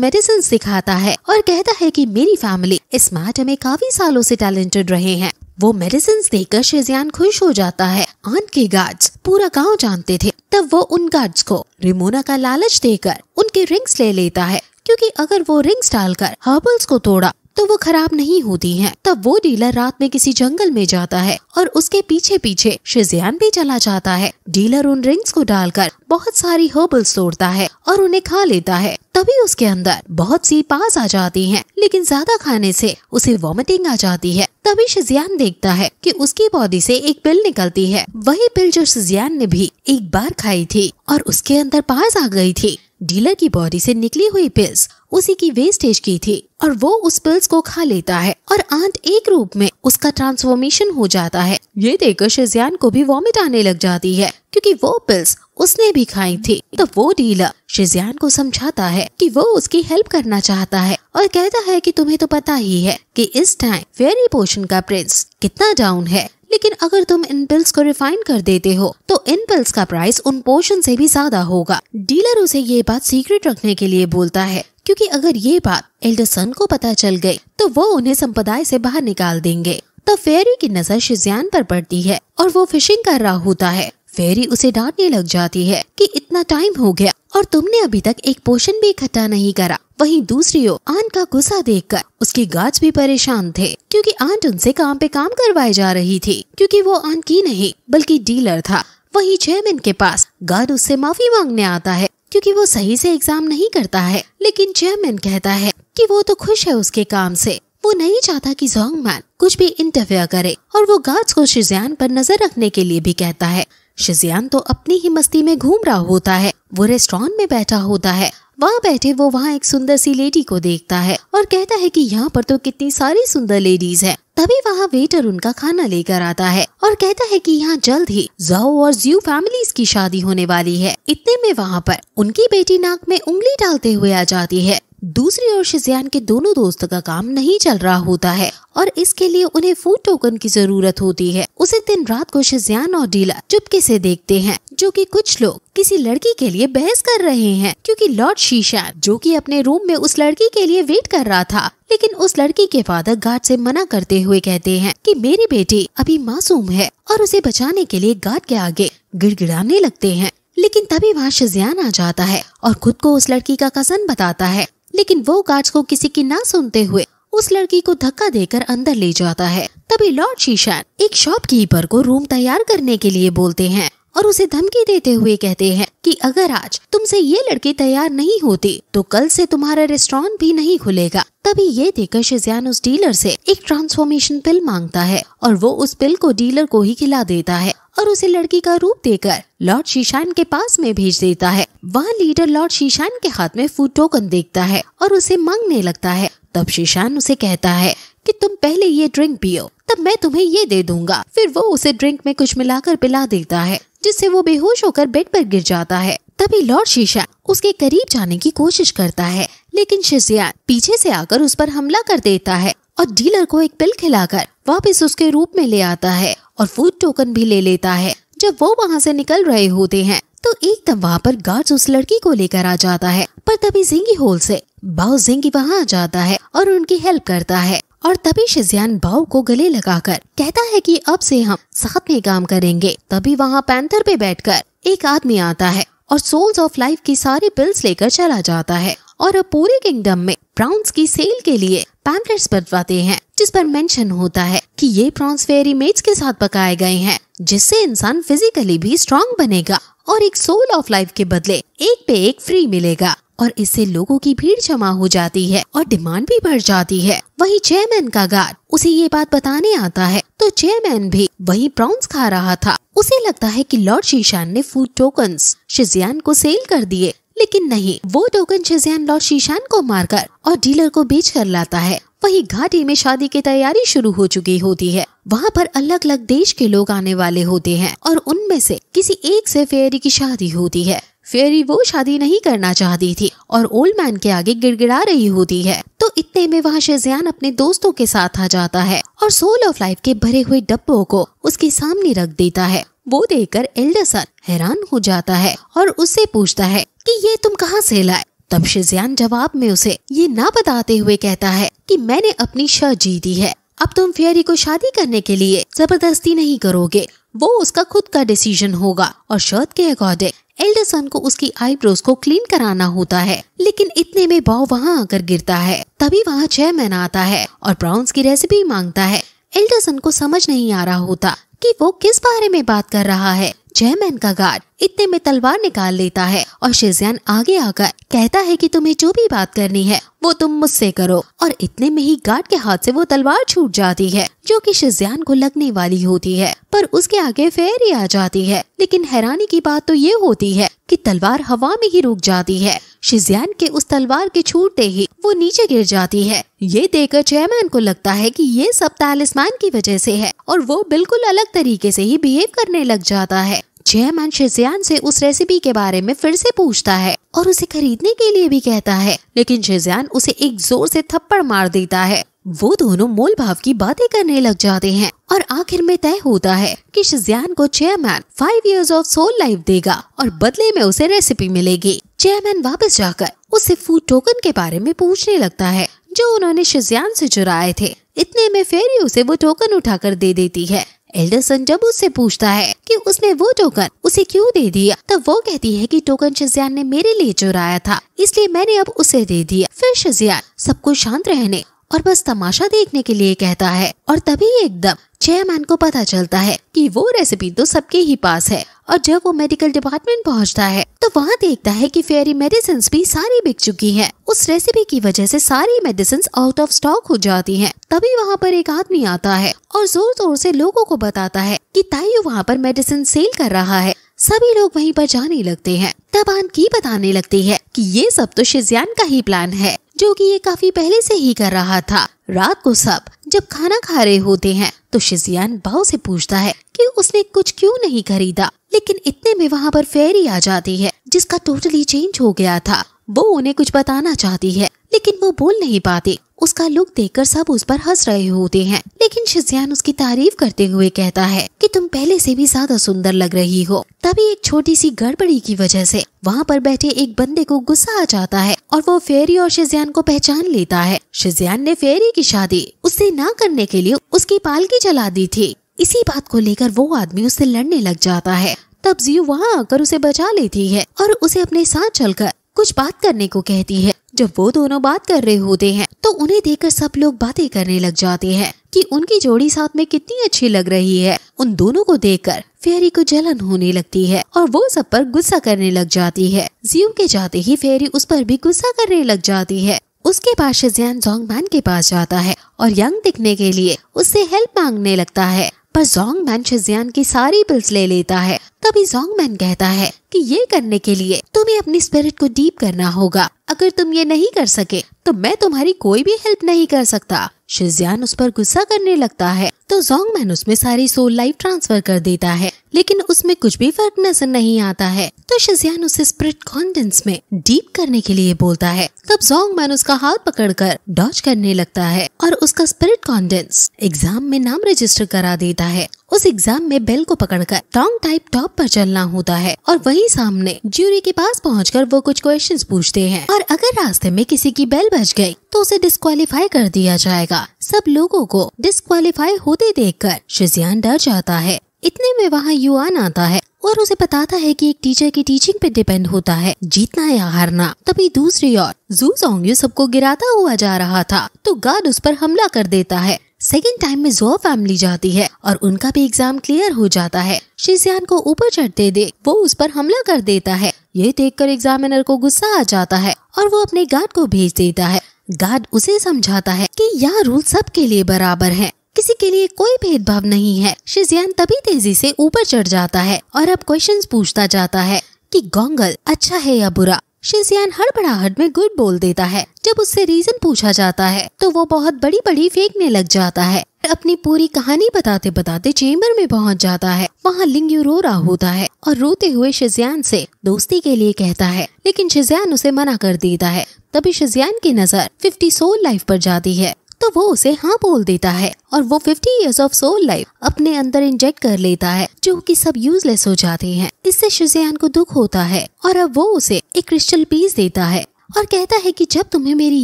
मेडिसिन सिखाता है और कहता है कि मेरी फैमिली इस मार्ट में काफी सालों से टैलेंटेड रहे हैं वो मेडिसिन देकर शेजियान खुश हो जाता है आन के गार्ड्स पूरा गांव जानते थे तब वो उन गार्ड्स को रिमोना का लालच देकर उनके रिंग्स ले लेता है क्योंकि अगर वो रिंग्स डालकर हर्बल्स को तोड़ा तो वो खराब नहीं होती है तब वो डीलर रात में किसी जंगल में जाता है और उसके पीछे पीछे शिजियान भी चला जाता है डीलर उन रिंग्स को डालकर बहुत सारी हर्बल्स तोड़ता है और उन्हें खा लेता है तभी उसके अंदर बहुत सी पास आ जाती हैं, लेकिन ज्यादा खाने से उसे वॉमिटिंग आ जाती है तभी शिजियान देखता है कि उसकी बॉडी से एक पिल निकलती है वही पिल जो शिजियान ने भी एक बार खाई थी और उसके अंदर पास आ गई थी डीलर की बॉडी से निकली हुई पिल्स उसी की वेस्टेज की थी और वो उस पिल्स को खा लेता है और आंट एक रूप में उसका ट्रांसफॉर्मेशन हो जाता है ये देखकर शेजियान को भी वॉमिट आने लग जाती है क्योंकि वो पिल्स उसने भी खाई थी तो वो डीलर शेजियान को समझाता है कि वो उसकी हेल्प करना चाहता है और कहता है कि तुम्हें तो पता ही है कि इस टाइम फेरी पोशन का प्रिंस कितना डाउन है लेकिन अगर तुम इन पिल्स को रिफाइन कर देते हो तो इन पिल्स का प्राइस उन पोशन से भी ज्यादा होगा डीलर उसे ये बात सीक्रेट रखने के लिए बोलता है क्योंकि अगर ये बात एल्डरसन को पता चल गई तो वो उन्हें संप्रदाय से बाहर निकाल देंगे तब तो फेरी की नजर शिजियान पर पड़ती है और वो फिशिंग कर रहा होता है फेरी उसे डांटने लग जाती है कि इतना टाइम हो गया और तुमने अभी तक एक पोषण भी इकट्ठा नहीं करा वहीं दूसरी ओर आंट का गुस्सा देखकर उसके गाज भी परेशान थे क्योंकि आंट उनसे काम पे काम करवाए जा रही थी क्योंकि वो आंट की नहीं बल्कि डीलर था वहीं चेयरमैन के पास गार्ड उससे माफी मांगने आता है क्योंकि वो सही से एग्जाम नहीं करता है लेकिन चेयरमैन कहता है कि वो तो खुश है उसके काम से वो नहीं चाहता कि जोंग मैन कुछ भी इंटरफेयर करे और वो गार्ड्स को शिजियान पर नजर रखने के लिए भी कहता है शिजियान तो अपनी ही मस्ती में घूम रहा होता है वो रेस्टोरेंट में बैठा होता है वहाँ बैठे वो वहाँ एक सुंदर सी लेडी को देखता है और कहता है कि यहाँ पर तो कितनी सारी सुंदर लेडीज है तभी वहाँ वेटर उनका खाना लेकर आता है और कहता है कि यहाँ जल्द ही जाओ और जियो फैमिलीज की शादी होने वाली है इतने में वहाँ पर उनकी बेटी नाक में उंगली डालते हुए आ जाती है दूसरी ओर शिजियान के दोनों दोस्त का काम नहीं चल रहा होता है और इसके लिए उन्हें फूड टोकन की जरूरत होती है उसे दिन रात को शिजियान और डीला चुपके से देखते हैं जो कि कुछ लोग किसी लड़की के लिए बहस कर रहे हैं क्योंकि लॉर्ड शीशान जो कि अपने रूम में उस लड़की के लिए वेट कर रहा था लेकिन उस लड़की के फादर गार्ड से मना करते हुए कहते हैं कि मेरी बेटी अभी मासूम है और उसे बचाने के लिए गार्ड के आगे गिड़गिड़ाने लगते हैं लेकिन तभी वहाँ शिजियान आ जाता है और खुद को उस लड़की का कजन बताता है लेकिन वो गाज को किसी की ना सुनते हुए उस लड़की को धक्का देकर अंदर ले जाता है तभी लॉर्ड शीशान एक शॉपकीपर को रूम तैयार करने के लिए बोलते हैं और उसे धमकी देते हुए कहते हैं कि अगर आज तुमसे ये लड़की तैयार नहीं होती तो कल से तुम्हारा रेस्टोरेंट भी नहीं खुलेगा तभी ये देखकर शिजान उस डीलर से एक ट्रांसफॉर्मेशन पिल मांगता है और वो उस पिल को डीलर को ही खिला देता है और उसे लड़की का रूप देकर लॉर्ड शीशान के पास में भेज देता है वह लीडर लॉर्ड शीशान के हाथ में फूड टोकन देखता है और उसे मांगने लगता है तब शीशान उसे कहता है कि तुम पहले ये ड्रिंक पियो तब मैं तुम्हें ये दे दूंगा फिर वो उसे ड्रिंक में कुछ मिलाकर पिला देता है जिससे वो बेहोश होकर बेड पर गिर जाता है तभी लॉर्ड शीशान उसके करीब जाने की कोशिश करता है लेकिन शिजियान पीछे से आकर उस पर हमला कर देता है और डीलर को एक बिल खिलाकर वापस उसके रूप में ले आता है और फूड टोकन भी ले लेता है जब वो वहाँ से निकल रहे होते हैं तो एकदम वहाँ पर गार्ड्स उस लड़की को लेकर आ जाता है पर तभी जिंगी होल से बाऊ जिंगी वहाँ आ जाता है और उनकी हेल्प करता है और तभी शिजियान बाओ को गले लगाकर कहता है कि अब से हम साथ में काम करेंगे तभी वहाँ पैंथर पे बैठकर एक आदमी आता है और सोल्स ऑफ लाइफ की सारी पिल्स लेकर चला जाता है और अब पूरे किंगडम में प्राउंस की सेल के लिए पैम्पलेट्स बंटवाते हैं जिस पर मेंशन होता है कि ये प्रॉन्स फेरी मेट्स के साथ पकाए गए हैं जिससे इंसान फिजिकली भी स्ट्रांग बनेगा और एक सोल ऑफ लाइफ के बदले एक पे एक फ्री मिलेगा और इससे लोगों की भीड़ जमा हो जाती है और डिमांड भी बढ़ जाती है वही चेयरमैन का गार्ड उसे ये बात बताने आता है तो चेयरमैन भी वही प्राउंस खा रहा था उसे लगता है कि लॉर्ड शीशान ने फूड टोकन शिजियान को सेल कर दिए लेकिन नहीं वो टोकन शजैन लॉर्ड शीशान को मारकर और डीलर को बेच कर लाता है वही घाटी में शादी की तैयारी शुरू हो चुकी होती है वहाँ पर अलग अलग देश के लोग आने वाले होते हैं और उनमें से किसी एक से फेयरी की शादी होती है फेरी वो शादी नहीं करना चाहती थी और ओल्ड मैन के आगे गिड़गिड़ा रही होती है तो इतने में वहाँ शेजियान अपने दोस्तों के साथ आ जाता है और सोल ऑफ लाइफ के भरे हुए डब्बों को उसके सामने रख देता है वो देखकर एल्डरसन हैरान हो जाता है और उससे पूछता है कि ये तुम कहाँ से लाए तब शेजियान जवाब में उसे ये ना बताते हुए कहता है कि मैंने अपनी शह जीती है अब तुम फेयरी को शादी करने के लिए जबरदस्ती नहीं करोगे वो उसका खुद का डिसीजन होगा और शर्त के अकॉर्डिंग एल्डर सन को उसकी आईब्रोज को क्लीन कराना होता है लेकिन इतने में बॉ वहाँ आकर गिरता है तभी वहाँ चेयरमैन आता है और ब्राउन्स की रेसिपी मांगता है एल्डरसन को समझ नहीं आ रहा होता कि वो किस बारे में बात कर रहा है चेयरमैन का गार्ड इतने में तलवार निकाल लेता है और शेजियान आगे आकर कहता है कि तुम्हें जो भी बात करनी है वो तुम मुझसे करो और इतने में ही गार्ड के हाथ से वो तलवार छूट जाती है जो कि शिजियान को लगने वाली होती है पर उसके आगे फेरी आ जाती है लेकिन हैरानी की बात तो ये होती है कि तलवार हवा में ही रुक जाती है शिजियान के उस तलवार के छूटते ही वो नीचे गिर जाती है ये देखकर चेयरमैन को लगता है कि ये सब तालिस्मान की वजह से है और वो बिल्कुल अलग तरीके से ही बिहेव करने लग जाता है जयमन शेजियान से उस रेसिपी के बारे में फिर से पूछता है और उसे खरीदने के लिए भी कहता है लेकिन शेजियान उसे एक जोर से थप्पड़ मार देता है वो दोनों मोल भाव की बातें करने लग जाते हैं और आखिर में तय होता है कि शिजियान को chairman five years of soul life देगा और बदले में उसे रेसिपी मिलेगी चेयरमैन वापस जाकर उसे फूड टोकन के बारे में पूछने लगता है जो उन्होंने शिजियान से चुराए थे इतने में फेरी उसे वो टोकन उठाकर दे देती है एल्डरसन जब उससे पूछता है कि उसने वो टोकन उसे क्यों दे दिया तब वो कहती है कि टोकन शजियान ने मेरे लिए चुराया था इसलिए मैंने अब उसे दे दिया फिर शजियान सबको शांत रहने और बस तमाशा देखने के लिए कहता है और तभी एकदम चेयरमैन को पता चलता है कि वो रेसिपी तो सबके ही पास है और जब वो मेडिकल डिपार्टमेंट पहुंचता है तो वहाँ देखता है कि फेरी मेडिसिन भी सारी बिक चुकी हैं। उस रेसिपी की वजह से सारी मेडिसिन आउट ऑफ स्टॉक हो जाती हैं। तभी वहाँ पर एक आदमी आता है और जोर जोर से लोगों को बताता है कि ताइयो वहाँ पर मेडिसिन सेल कर रहा है सभी लोग वहीं पर जाने लगते हैं तब आन की बताने लगती है कि ये सब तो शिजियान का ही प्लान है जो कि ये काफी पहले से ही कर रहा था रात को सब जब खाना खा रहे होते हैं तो शिजियान भाव से पूछता है कि उसने कुछ क्यों नहीं खरीदा लेकिन इतने में वहाँ पर फेरी आ जाती है जिसका टोटली चेंज हो गया था वो उन्हें कुछ बताना चाहती है लेकिन वो बोल नहीं पाती उसका लुक देखकर सब उस पर हंस रहे होते हैं लेकिन शिजियान उसकी तारीफ करते हुए कहता है कि तुम पहले से भी ज्यादा सुंदर लग रही हो तभी एक छोटी सी गड़बड़ी की वजह से वहाँ पर बैठे एक बंदे को गुस्सा आ जाता है और वो फेरी और शिजियान को पहचान लेता है शिजियान ने फेरी की शादी उससे ना करने के लिए उसकी पालकी चला दी थी इसी बात को लेकर वो आदमी उससे लड़ने लग जाता है तब जीव वहाँ आकर उसे बचा लेती है और उसे अपने साथ चलकर कुछ बात करने को कहती है जब वो दोनों बात कर रहे होते हैं तो उन्हें देखकर सब लोग बातें करने लग जाते हैं कि उनकी जोड़ी साथ में कितनी अच्छी लग रही है उन दोनों को देखकर फेरी को जलन होने लगती है और वो सब पर गुस्सा करने लग जाती है जियो के जाते ही फेरी उस पर भी गुस्सा करने लग जाती है उसके बाद शिजियान जोंग मैन के पास जाता है और यंग दिखने के लिए उससे हेल्प मांगने लगता है पर जोंग मैन शिजियान की सारी पिल्स ले लेता है जोंग जोंगमैन कहता है कि ये करने के लिए तुम्हें अपनी स्पिरिट को डीप करना होगा अगर तुम ये नहीं कर सके तो मैं तुम्हारी कोई भी हेल्प नहीं कर सकता शिजियान उस पर गुस्सा करने लगता है तो जोंगमैन उसमें सारी सोल लाइफ ट्रांसफर कर देता है लेकिन उसमें कुछ भी फर्क नजर नहीं आता है तो शिजियान उसे स्प्रिट कॉन्डेंस में डीप करने के लिए बोलता है तब जोंगमैन उसका हाथ पकड़कर डॉच करने लगता है और उसका स्पिरिट कॉन्डेंस एग्जाम में नाम रजिस्टर करा देता है उस एग्जाम में बेल को पकड़कर टॉन्ग टाइप टॉप पर चलना होता है और वही सामने ज्यूरी के पास पहुंचकर वो कुछ क्वेश्चंस पूछते हैं और अगर रास्ते में किसी की बेल बज गई तो उसे डिस्कालीफाई कर दिया जाएगा सब लोगों को डिस्कालीफाई होते देखकर शिजियान डर जाता है इतने में वहाँ युआन आता है और उसे बताता है कि एक टीचर की टीचिंग पे डिपेंड होता है जीतना या हारना तभी दूसरी ओर जू जोंगयू सबको गिराता हुआ जा रहा था तो गार्ड उस पर हमला कर देता है सेकेंड टाइम में जो फैमिली जाती है और उनका भी एग्जाम क्लियर हो जाता है शिजियान को ऊपर चढ़ते दे वो उस पर हमला कर देता है ये देखकर एग्जामिनर को गुस्सा आ जाता है और वो अपने गार्ड को भेज देता है गार्ड उसे समझाता है कि यह रूल सबके लिए बराबर है किसी के लिए कोई भेदभाव नहीं है शिजियान तभी तेजी से ऊपर चढ़ जाता है और अब क्वेश्चंस पूछता जाता है कि गोंगल अच्छा है या बुरा शिजियान हड़बड़ाहट में गुड बोल देता है जब उससे रीजन पूछा जाता है तो वो बहुत बड़ी बड़ी फेंकने लग जाता है अपनी पूरी कहानी बताते बताते चेम्बर में पहुंच जाता है वहाँ लिंगयू रो रहा होता है और रोते हुए शिजियान से दोस्ती के लिए कहता है लेकिन शिजियान उसे मना कर देता है तभी शिजियान की नजर फिफ्टी सोल लाइफ पर जाती है तो वो उसे हाँ बोल देता है और वो 50 इयर्स ऑफ सोल लाइफ अपने अंदर इंजेक्ट कर लेता है जो कि सब यूजलेस हो जाते हैं इससे शुजैन को दुख होता है और अब वो उसे एक क्रिस्टल पीस देता है और कहता है कि जब तुम्हें मेरी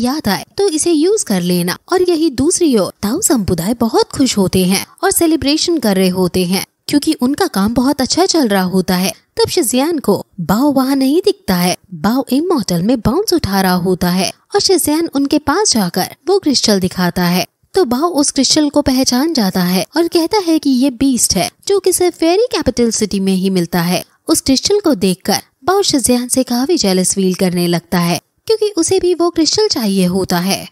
याद आए तो इसे यूज कर लेना और यही दूसरी ओर ताऊ समुदाय बहुत खुश होते हैं और सेलिब्रेशन कर रहे होते हैं क्योंकि उनका काम बहुत अच्छा चल रहा होता है तब शिजियान को बाओ वहाँ नहीं दिखता है बाओ मॉटल में बाउंस उठा रहा होता है और शिजियान उनके पास जाकर वो क्रिस्टल दिखाता है तो बाओ उस क्रिस्टल को पहचान जाता है और कहता है कि ये बीस्ट है जो किसी फेरी कैपिटल सिटी में ही मिलता है उस क्रिस्टल को देख कर बाओ शिजियान से काफी जेलस फील करने लगता है क्योंकि उसे भी वो क्रिस्टल चाहिए होता है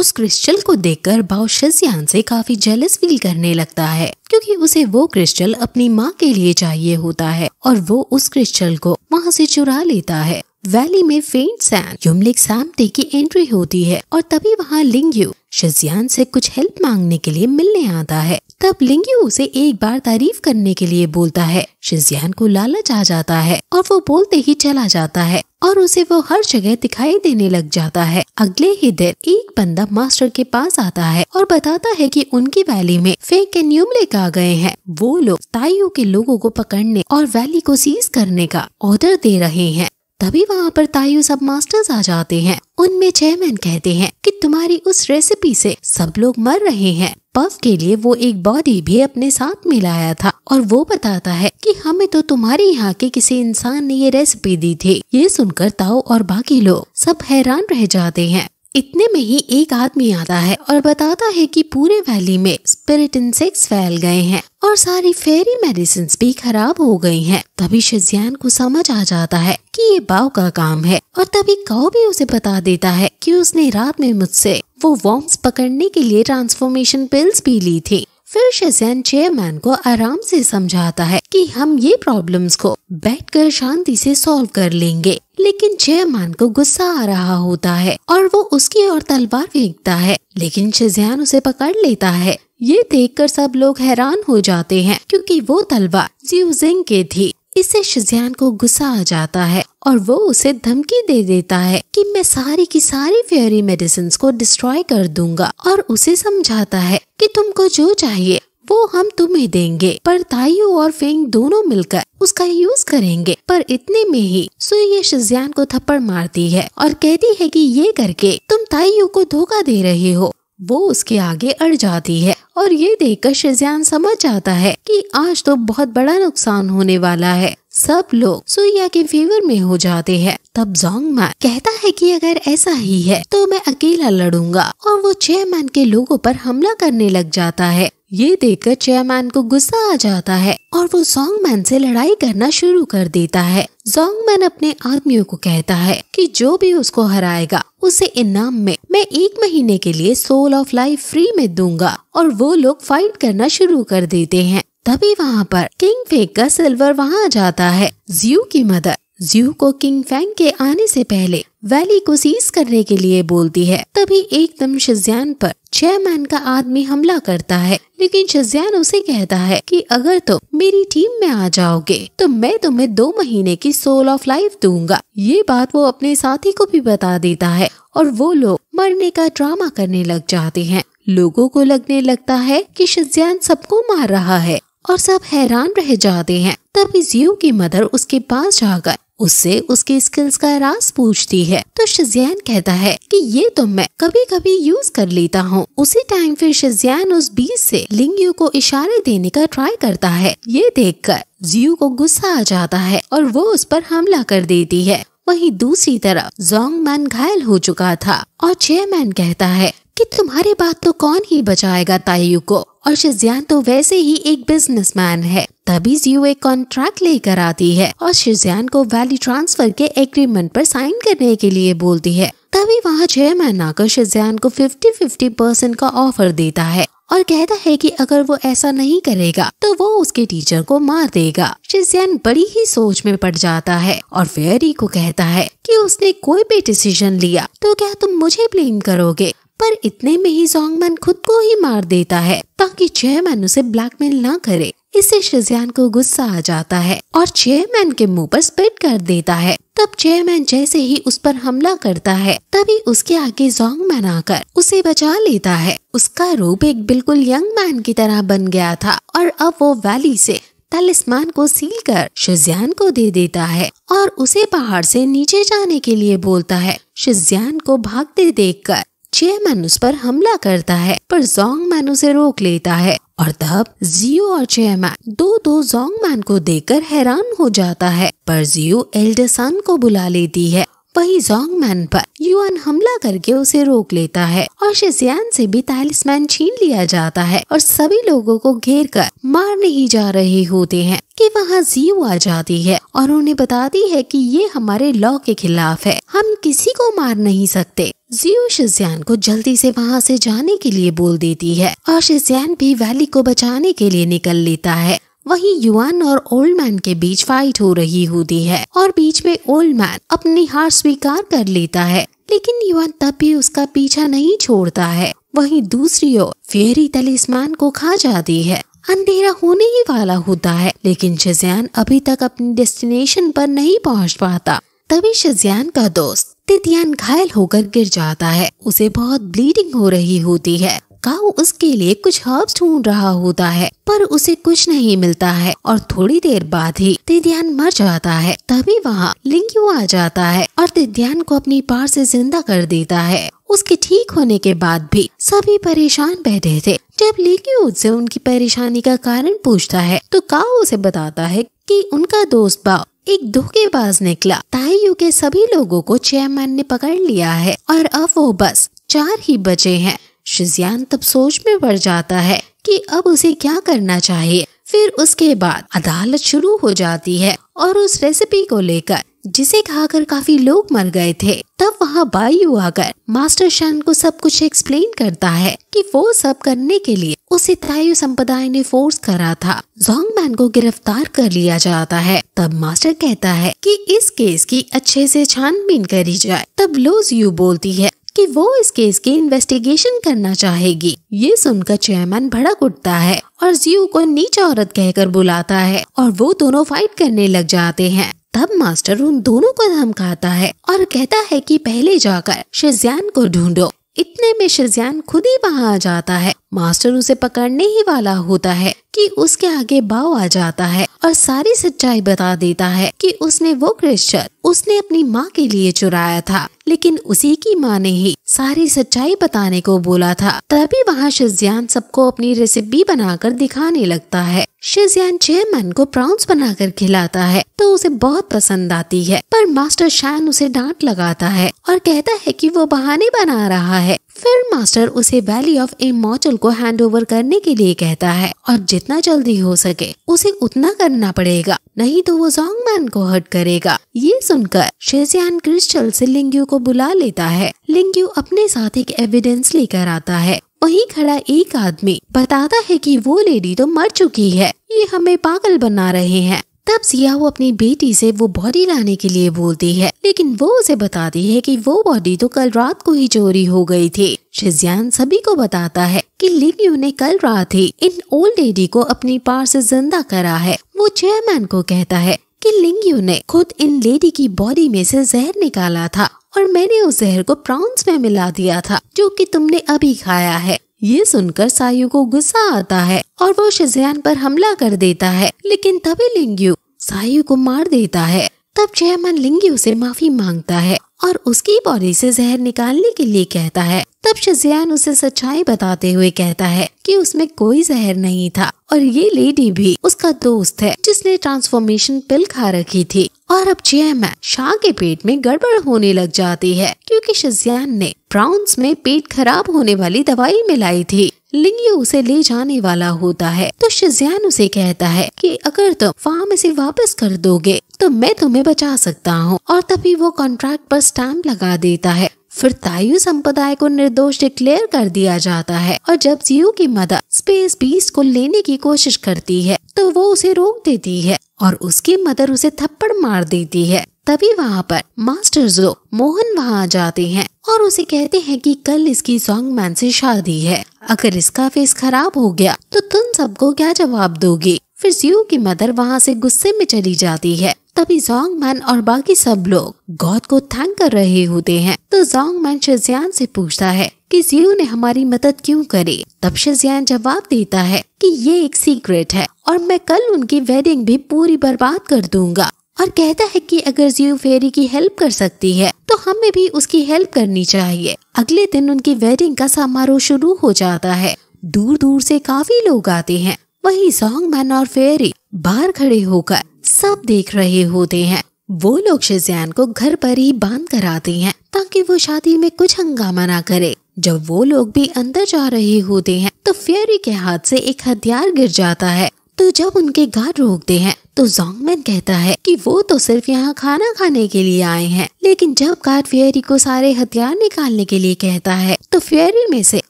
उस क्रिस्टल को देखकर बाउशियान से काफी जेलस फील करने लगता है क्योंकि उसे वो क्रिस्टल अपनी माँ के लिए चाहिए होता है और वो उस क्रिस्टल को वहाँ से चुरा लेता है वैली में फेंट सैन युमलिक सामते की एंट्री होती है और तभी वहाँ लिंग्यू शजियान से कुछ हेल्प मांगने के लिए मिलने आता है तब लिंग्यू उसे एक बार तारीफ करने के लिए बोलता है शजियान को लालच आ जाता है और वो बोलते ही चला जाता है और उसे वो हर जगह दिखाई देने लग जाता है अगले ही दिन एक बंदा मास्टर के पास आता है और बताता है कि उनकी वैली में फेक एंड लेकर आ गए हैं वो लोग ताइयों के लोगों को पकड़ने और वैली को सीज करने का ऑर्डर दे रहे हैं तभी वहाँ पर तायु सब मास्टर्स आ जाते हैं उनमें चेयरमैन कहते हैं कि तुम्हारी उस रेसिपी से सब लोग मर रहे हैं पफ के लिए वो एक बॉडी भी अपने साथ में लाया था और वो बताता है कि हमें तो तुम्हारे यहाँ के किसी इंसान ने ये रेसिपी दी थी ये सुनकर ताओ और बाकी लोग सब हैरान रह जाते हैं इतने में ही एक आदमी आता है और बताता है कि पूरे वैली में स्पिरिट इंसेक्ट्स फैल गए हैं और सारी फेरी मेडिसिन भी खराब हो गई हैं। तभी शिजियान को समझ आ जाता है कि ये बाव का काम है और तभी काउ भी उसे बता देता है कि उसने रात में मुझसे वो वॉम्स पकड़ने के लिए ट्रांसफॉर्मेशन पिल्स भी ली थी फिर शेजैन चेयरमैन को आराम से समझाता है कि हम ये प्रॉब्लम्स को बैठकर शांति से सॉल्व कर लेंगे लेकिन चेयरमैन को गुस्सा आ रहा होता है और वो उसकी ओर तलवार फेंकता है लेकिन शेजैन उसे पकड़ लेता है ये देखकर सब लोग हैरान हो जाते हैं क्योंकि वो तलवार जीवजिंग के थी इससे शिजान को गुस्सा आ जाता है और वो उसे धमकी दे देता है कि मैं सारी की सारी फेयरी मेडिसिन को डिस्ट्रॉय कर दूंगा और उसे समझाता है कि तुमको जो चाहिए वो हम तुम्हें देंगे पर ताइयो और फेंग दोनों मिलकर उसका यूज करेंगे पर इतने में ही सुइये शिजियान को थप्पड़ मारती है और कहती है कि ये करके तुम ताइयो को धोखा दे रहे हो वो उसके आगे अड़ जाती है और ये देखकर शिजान समझ जाता है कि आज तो बहुत बड़ा नुकसान होने वाला है सब लोग सुइया के फेवर में हो जाते हैं तब जोंग मैन कहता है कि अगर ऐसा ही है तो मैं अकेला लड़ूंगा और वो चेयरमैन के लोगों पर हमला करने लग जाता है ये देखकर चेयरमैन को गुस्सा आ जाता है और वो जोंग मैन से लड़ाई करना शुरू कर देता है जोंग मैन अपने आदमियों को कहता है कि जो भी उसको हराएगा उसे इनाम में मैं एक महीने के लिए सोल ऑफ लाइफ फ्री में दूंगा और वो लोग फाइट करना शुरू कर देते हैं तभी वहाँ पर किंग फेक का सिल्वर वहाँ जाता है जियो की मदर ज्यू को किंग फैंग के आने से पहले वैली को सीज करने के लिए बोलती है तभी एकदम शिजान पर चेयरमैन का आदमी हमला करता है लेकिन शजैन उसे कहता है कि अगर तुम तो मेरी टीम में आ जाओगे तो मैं तुम्हें दो महीने की सोल ऑफ लाइफ दूंगा ये बात वो अपने साथी को भी बता देता है और वो लोग मरने का ड्रामा करने लग जाते हैं लोगों को लगने लगता है कि शजैन सबको मार रहा है और सब हैरान रह जाते हैं तभी जियो की मदर उसके पास जाकर उससे उसके स्किल्स का रास पूछती है तो शिजैन कहता है कि ये तो मैं कभी कभी यूज कर लेता हूँ उसी टाइम फिर शिजैन उस बीच से लिंगयू को इशारे देने का ट्राई करता है ये देखकर जियो को गुस्सा आ जाता है और वो उस पर हमला कर देती है वहीं दूसरी तरफ जोंग मैन घायल हो चुका था और चेयरमैन कहता है कि तुम्हारे बात तो कौन ही बचाएगा तायु को और शिजियान तो वैसे ही एक बिजनेसमैन है तभी जियो एक कॉन्ट्रैक्ट लेकर आती है और शिजान को वैली ट्रांसफर के एग्रीमेंट पर साइन करने के लिए बोलती है तभी वहाँ चेयरमैन आकर शिजान को 50-50 परसेंट का ऑफर देता है और कहता है कि अगर वो ऐसा नहीं करेगा तो वो उसके टीचर को मार देगा शिजैन बड़ी ही सोच में पड़ जाता है और फेयरी को कहता है कि उसने कोई भी डिसीजन लिया तो क्या तुम मुझे ब्लेम करोगे पर इतने में ही जोंगमैन खुद को ही मार देता है ताकि चेयरमैन उसे ब्लैकमेल ना करे इससे शिजियान को गुस्सा आ जाता है और चेयरमैन के मुंह पर स्पिट कर देता है तब चेयरमैन जैसे ही उस पर हमला करता है तभी उसके आगे जोंगमैन आकर उसे बचा लेता है उसका रूप एक बिल्कुल यंग मैन की तरह बन गया था और अब वो वैली से तलिस्मान को सील कर शिजियान को दे देता है और उसे पहाड़ से नीचे जाने के लिए बोलता है शिजियान को भागते देखकर चेयरमैन उस पर हमला करता है पर जोंग मैन उसे रोक लेता है और तब जियो और चेयरमैन दो दो जोंग मैन को देखकर हैरान हो जाता है पर जियो एल्डर सन को बुला लेती है वही जोंग मैन पर युआन हमला करके उसे रोक लेता है और शिजियान से भी तालिस्मैन छीन लिया जाता है और सभी लोगों को घेर कर मार नहीं जा रहे होते हैं कि वहाँ जीव आ जाती है और उन्हें बताती है कि ये हमारे लॉ के खिलाफ है हम किसी को मार नहीं सकते जियो शिजियान को जल्दी से वहाँ से जाने के लिए बोल देती है और शिजियान भी वैली को बचाने के लिए निकल लेता है वहीं युवान और ओल्ड मैन के बीच फाइट हो रही होती है और बीच में ओल्ड मैन अपनी हार स्वीकार कर लेता है लेकिन युवान तब भी उसका पीछा नहीं छोड़ता है वहीं दूसरी ओर फेरी तलिस्मान को खा जाती है अंधेरा होने ही वाला होता है लेकिन शजयान अभी तक अपनी डेस्टिनेशन पर नहीं पहुंच पाता तभी शजयान का दोस्त तितियान घायल होकर गिर जाता है उसे बहुत ब्लीडिंग हो रही होती है काउ उसके लिए कुछ हर्ब्स ढूंढ रहा होता है पर उसे कुछ नहीं मिलता है और थोड़ी देर बाद ही तिद्यान मर जाता है तभी वहाँ लिंग्यू आ जाता है और तिद्यान को अपनी पार से जिंदा कर देता है उसके ठीक होने के बाद भी सभी परेशान बैठे थे जब लिंग उससे उनकी परेशानी का कारण पूछता है तो काउ उसे बताता है कि उनका दोस्त बाव एक धोखेबाज निकला ताइयू के सभी लोगों को चेयरमैन ने पकड़ लिया है और अब वो बस चार ही बचे हैं शिजियान तब सोच में पड़ जाता है कि अब उसे क्या करना चाहिए फिर उसके बाद अदालत शुरू हो जाती है और उस रेसिपी को लेकर जिसे खाकर काफी लोग मर गए थे तब वहाँ बायू आकर मास्टर शान को सब कुछ एक्सप्लेन करता है कि वो सब करने के लिए उसे तायु संप्रदाय ने फोर्स करा था जोंग मैन को गिरफ्तार कर लिया जाता है तब मास्टर कहता है कि इस केस की अच्छे से छानबीन करी जाए तब लोज यू बोलती है कि वो इस केस की इन्वेस्टिगेशन करना चाहेगी ये सुनकर चेयरमैन भड़क उठता है और जियो को नीचा औरत कहकर बुलाता है और वो दोनों फाइट करने लग जाते हैं तब मास्टर उन दोनों को धमकाता है और कहता है कि पहले जाकर शेजान को ढूंढो इतने में शर्जियान खुद ही वहाँ आ जाता है मास्टर उसे पकड़ने ही वाला होता है कि उसके आगे बाव आ जाता है और सारी सच्चाई बता देता है कि उसने वो क्रिश्चर उसने अपनी माँ के लिए चुराया था लेकिन उसी की माँ ने ही सारी सच्चाई बताने को बोला था तभी वहाँ शिजियान सबको अपनी रेसिपी बनाकर दिखाने लगता है शिजियान चेयरमैन को प्राउंस बनाकर खिलाता है तो उसे बहुत पसंद आती है पर मास्टर शान उसे डांट लगाता है और कहता है कि वो बहाने बना रहा है फिर मास्टर उसे वैली ऑफ इमोटल को हैंडओवर करने के लिए कहता है और जितना जल्दी हो सके उसे उतना करना पड़ेगा नहीं तो वो जोंग मैन को हर्ट करेगा ये सुनकर शेजियान क्रिस्टल से लिंग्यू को बुला लेता है लिंग्यू अपने साथ एक एविडेंस लेकर आता है वहीं खड़ा एक आदमी बताता है कि वो लेडी तो मर चुकी है ये हमें पागल बना रहे हैं तब सिया वो अपनी बेटी से वो बॉडी लाने के लिए बोलती है लेकिन वो उसे बताती है कि वो बॉडी तो कल रात को ही चोरी हो गई थी शिजियान सभी को बताता है कि लिवियो ने कल रात ही इन ओल्ड लेडी को अपनी पार से जिंदा करा है वो चेयरमैन को कहता है कि लिंगियो ने खुद इन लेडी की बॉडी में से जहर निकाला था और मैंने उस जहर को प्रॉन्स में मिला दिया था जो की तुमने अभी खाया है ये सुनकर सायू को गुस्सा आता है और वो शिजियान पर हमला कर देता है लेकिन तभी लिंग्यू सायु को मार देता है तब जयमन लिंगी उसे माफी मांगता है और उसकी बॉडी से जहर निकालने के लिए कहता है तब शजियान उसे सच्चाई बताते हुए कहता है कि उसमें कोई जहर नहीं था और ये लेडी भी उसका दोस्त है जिसने ट्रांसफॉर्मेशन पिल खा रखी थी और अब चेयम शाह के पेट में गड़बड़ होने लग जाती है क्योंकि शजियान ने ब्राउन्स में पेट खराब होने वाली दवाई मिलाई थी लिंगी उसे ले जाने वाला होता है तो शजियान उसे कहता है कि अगर तुम फार्म इसे वापस कर दोगे तो मैं तुम्हें बचा सकता हूँ और तभी वो कॉन्ट्रैक्ट पर स्टैम्प लगा देता है फिर तायु संप्रदाय को निर्दोष डिक्लेयर कर दिया जाता है और जब जियो की मदद स्पेस बीस को लेने की कोशिश करती है तो वो उसे रोक देती है और उसकी मदर उसे थप्पड़ मार देती है तभी वहाँ पर मास्टर जो मोहन वहाँ जाते हैं और उसे कहते हैं कि कल इसकी सॉन्ग मैन से शादी है अगर इसका फेस खराब हो गया तो तुम सबको क्या जवाब दोगी फिर जियो की मदर वहाँ से गुस्से में चली जाती है तभी जोंग मैन और बाकी सब लोग गॉड को थैंक कर रहे होते हैं तो जोंग मैन शेजियान से पूछता है कि जियो ने हमारी मदद क्यों करी तब शेजियान जवाब देता है कि ये एक सीक्रेट है और मैं कल उनकी वेडिंग भी पूरी बर्बाद कर दूंगा और कहता है कि अगर जियो फेरी की हेल्प कर सकती है तो हमें भी उसकी हेल्प करनी चाहिए अगले दिन उनकी वेडिंग का समारोह शुरू हो जाता है दूर दूर से काफी लोग आते हैं वही सॉन्ग मैन और फेरी बाहर खड़े होकर सब देख रहे होते हैं वो लोग शिजैन को घर पर ही बांध कर आते हैं ताकि वो शादी में कुछ हंगामा ना करे जब वो लोग भी अंदर जा रहे होते हैं तो फेरी के हाथ से एक हथियार गिर जाता है तो जब उनके घर रोकते हैं तो जोंगमैन कहता है कि वो तो सिर्फ यहाँ खाना खाने के लिए आए हैं लेकिन जब कार फेरी को सारे हथियार निकालने के लिए कहता है तो फेरी में से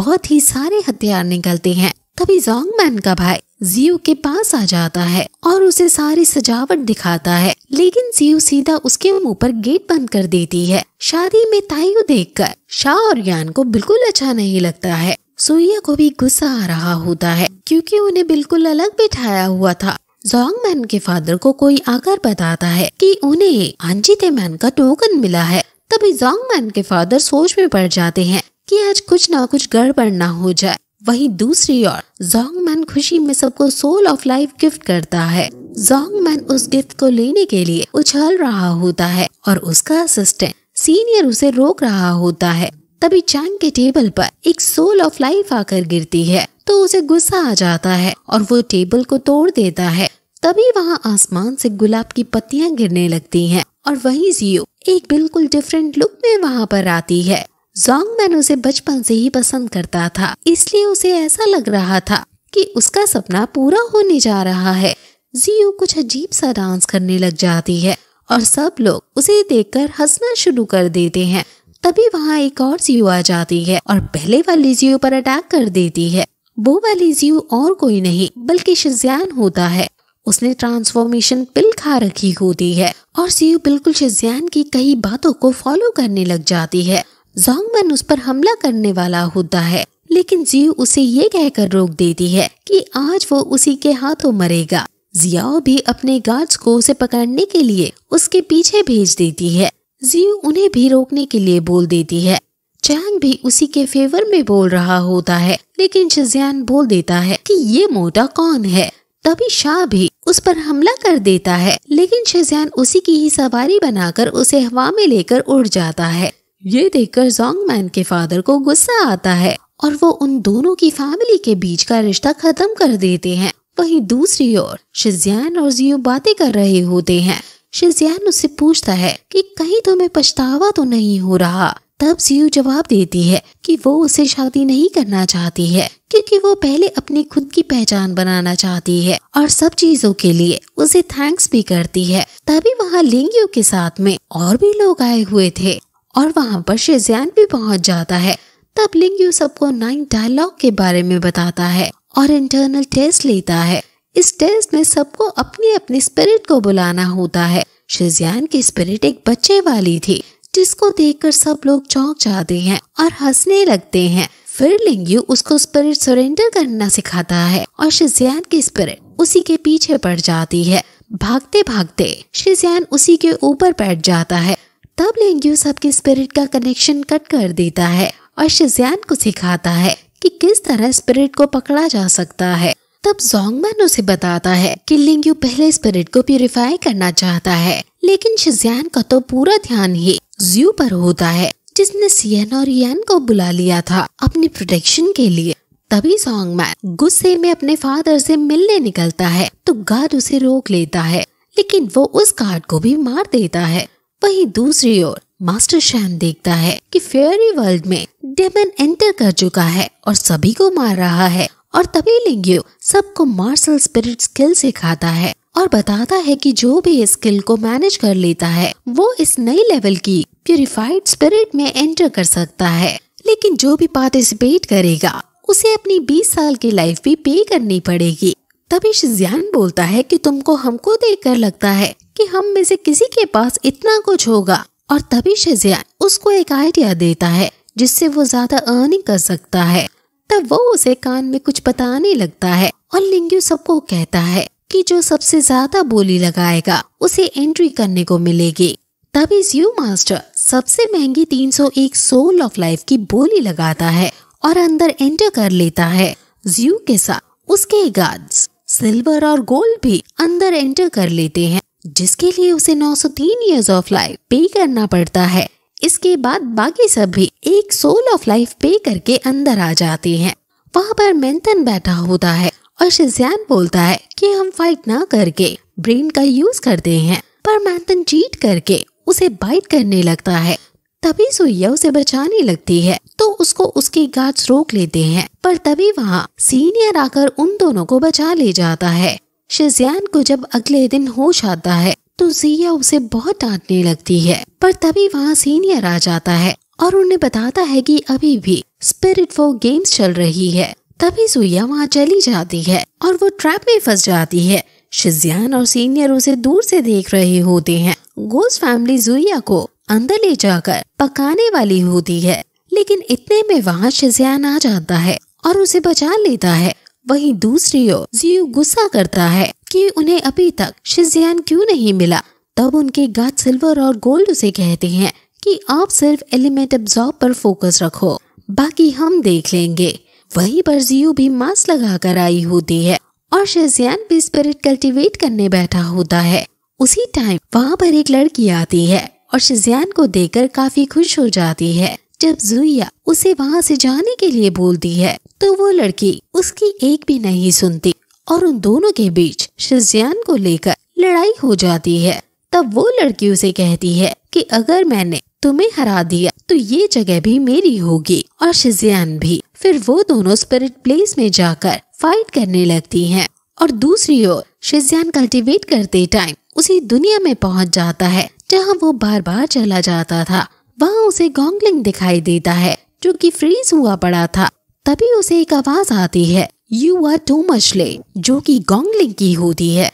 बहुत ही सारे हथियार निकलते हैं तभी जोंगमैन का भाई जियो के पास आ जाता है और उसे सारी सजावट दिखाता है लेकिन जियो सीधा उसके मुंह पर गेट बंद कर देती है शादी में तायु देखकर शाह और यान को बिल्कुल अच्छा नहीं लगता है सूर्या को भी गुस्सा आ रहा होता है क्योंकि उन्हें बिल्कुल अलग बिठाया हुआ था जोंगमैन के फादर को कोई आकर बताता है की उन्हें अंजिते मैन का टोकन मिला है तभी जोंगमैन के फादर सोच में पड़ जाते हैं कि आज कुछ ना कुछ गड़बड़ ना हो जाए वहीं दूसरी ओर मैन खुशी में सबको सोल ऑफ लाइफ गिफ्ट करता है जोंगमैन उस गिफ्ट को लेने के लिए उछल रहा होता है और उसका असिस्टेंट सीनियर उसे रोक रहा होता है तभी चांग के टेबल पर एक सोल ऑफ लाइफ आकर गिरती है तो उसे गुस्सा आ जाता है और वो टेबल को तोड़ देता है तभी वहाँ आसमान से गुलाब की पत्तियाँ गिरने लगती हैं और वही जियो एक बिल्कुल डिफरेंट लुक में वहाँ पर आती है जोंग मैन उसे बचपन से ही पसंद करता था इसलिए उसे ऐसा लग रहा था कि उसका सपना पूरा होने जा रहा है जियो कुछ अजीब सा डांस करने लग जाती है और सब लोग उसे देखकर हंसना शुरू कर देते हैं तभी वहाँ एक और जियो आ जाती है और पहले वाली जियो पर अटैक कर देती है वो वाली जियो और कोई नहीं बल्कि शिज्यान होता है उसने ट्रांसफॉर्मेशन पिल खा रखी होती है और जियो बिल्कुल शिजयान की कई बातों को फॉलो करने लग जाती है जोंगमन उस पर हमला करने वाला होता है लेकिन जियो उसे ये कहकर रोक देती है कि आज वो उसी के हाथों मरेगा जियाओ भी अपने गार्ड्स को उसे पकड़ने के लिए उसके पीछे भेज देती है जियो उन्हें भी रोकने के लिए बोल देती है चैंग भी उसी के फेवर में बोल रहा होता है लेकिन शजियान बोल देता है कि ये मोटा कौन है तभी शाह भी उस पर हमला कर देता है लेकिन शजैन उसी की ही सवारी बनाकर उसे हवा में लेकर उड़ जाता है ये देखकर जोंग मैन के फादर को गुस्सा आता है और वो उन दोनों की फैमिली के बीच का रिश्ता खत्म कर देते हैं वहीं दूसरी ओर शिजियान और जियो बातें कर रहे होते हैं शिजियान उससे पूछता है कि कहीं तुम्हें पछतावा तो नहीं हो रहा तब जियो जवाब देती है कि वो उसे शादी नहीं करना चाहती है क्योंकि वो पहले अपनी खुद की पहचान बनाना चाहती है और सब चीजों के लिए उसे थैंक्स भी करती है तभी वहाँ लिंगियो के साथ में और भी लोग आए हुए थे और वहाँ पर शेजैन भी पहुँच जाता है तब लिंग यू सबको नाइन डायलॉग के बारे में बताता है और इंटरनल टेस्ट लेता है इस टेस्ट में सबको अपनी अपनी स्पिरिट को बुलाना होता है शेजैन की स्पिरिट एक बच्चे वाली थी जिसको देखकर सब लोग चौंक जाते हैं और हंसने लगते हैं फिर लिंगयू उसको स्पिरिट सरेंडर करना सिखाता है और शिजियान की स्पिरिट उसी के पीछे पड़ जाती है भागते भागते शिजैन उसी के ऊपर बैठ जाता है तब लेंग्यूस सबके स्पिरिट का कनेक्शन कट कर देता है और शिजियान को सिखाता है कि किस तरह स्पिरिट को पकड़ा जा सकता है तब जोंगमैन उसे बताता है कि लिंग यू पहले स्पिरिट को प्यूरिफाई करना चाहता है लेकिन शिजियान का तो पूरा ध्यान ही ज्यू पर होता है जिसने सियन और यन को बुला लिया था अपनी प्रोटेक्शन के लिए तभी सॉन्गमैन गुस्से में अपने फादर से मिलने निकलता है तो गार्ड उसे रोक लेता है लेकिन वो उस गार्ड को भी मार देता है वहीं दूसरी ओर मास्टर शैम देखता है कि फेयरी वर्ल्ड में डेमन एंटर कर चुका है और सभी को मार रहा है और तभी लिंगियो सबको मार्शल स्पिरिट स्किल सिखाता है और बताता है कि जो भी इस स्किल को मैनेज कर लेता है वो इस नई लेवल की प्यूरिफाइड स्पिरिट में एंटर कर सकता है लेकिन जो भी पार्टिसिपेट करेगा उसे अपनी 20 साल की लाइफ भी पे करनी पड़ेगी तभी शिजियान बोलता है कि तुमको हमको देखकर लगता है कि हम में से किसी के पास इतना कुछ होगा और तभी शजिया उसको एक आइडिया देता है जिससे वो ज्यादा अर्निंग कर सकता है तब वो उसे कान में कुछ बताने लगता है और लिंग्यू सबको कहता है कि जो सबसे ज्यादा बोली लगाएगा उसे एंट्री करने को मिलेगी तभी ज्यू मास्टर सबसे महंगी 301 सोल ऑफ लाइफ की बोली लगाता है और अंदर एंटर कर लेता है ज्यू के साथ उसके गार्ड्स सिल्वर और गोल्ड भी अंदर एंटर कर लेते हैं जिसके लिए उसे 903 इयर्स ऑफ लाइफ पे करना पड़ता है इसके बाद बाकी सब भी एक सोल ऑफ लाइफ पे करके अंदर आ जाते हैं वहाँ पर मेंथन बैठा होता है और शिजैन बोलता है कि हम फाइट ना करके ब्रेन का यूज करते हैं पर मैंथन चीट करके उसे बाइट करने लगता है तभी सुइया उसे बचाने लगती है तो उसको उसके गार्ड्स रोक लेते हैं पर तभी वहाँ सीनियर आकर उन दोनों को बचा ले जाता है शजियान को जब अगले दिन होश आता है तो जिया उसे बहुत डांटने लगती है पर तभी वहाँ सीनियर आ जाता है और उन्हें बताता है कि अभी भी स्पिरिट फॉर गेम्स चल रही है तभी जिया वहाँ चली जाती है और वो ट्रैप में फंस जाती है शिजियान और सीनियर उसे दूर से देख रहे होते हैं गोस फैमिली जुया को अंदर ले जाकर पकाने वाली होती है लेकिन इतने में वहाँ शिजियान आ जाता है और उसे बचा लेता है वहीं दूसरी ओर जियो गुस्सा करता है कि उन्हें अभी तक शिजियान क्यों नहीं मिला तब उनके गार्ड सिल्वर और गोल्ड उसे कहते हैं कि आप सिर्फ एलिमेंट एब्जॉर्ब पर फोकस रखो बाकी हम देख लेंगे वहीं पर जियो भी मास्क लगा कर आई होती है और शेजियान भी स्पिरिट कल्टीवेट करने बैठा होता है उसी टाइम वहाँ पर एक लड़की आती है और शिजियान को देखकर काफी खुश हो जाती है जब जुइया उसे वहाँ से जाने के लिए बोलती है तो वो लड़की उसकी एक भी नहीं सुनती और उन दोनों के बीच शिजियान को लेकर लड़ाई हो जाती है तब वो लड़की उसे कहती है कि अगर मैंने तुम्हें हरा दिया तो ये जगह भी मेरी होगी और शिजियान भी फिर वो दोनों स्पिरिट प्लेस में जाकर फाइट करने लगती हैं और दूसरी ओर शिजियान कल्टीवेट करते टाइम उसी दुनिया में पहुंच जाता है जहां वो बार बार चला जाता था वहां उसे गोंगलिंग दिखाई देता है जो कि फ्रीज हुआ पड़ा था तभी उसे एक आवाज आती है यू आर टू मछले जो कि गोंगलिंग की होती है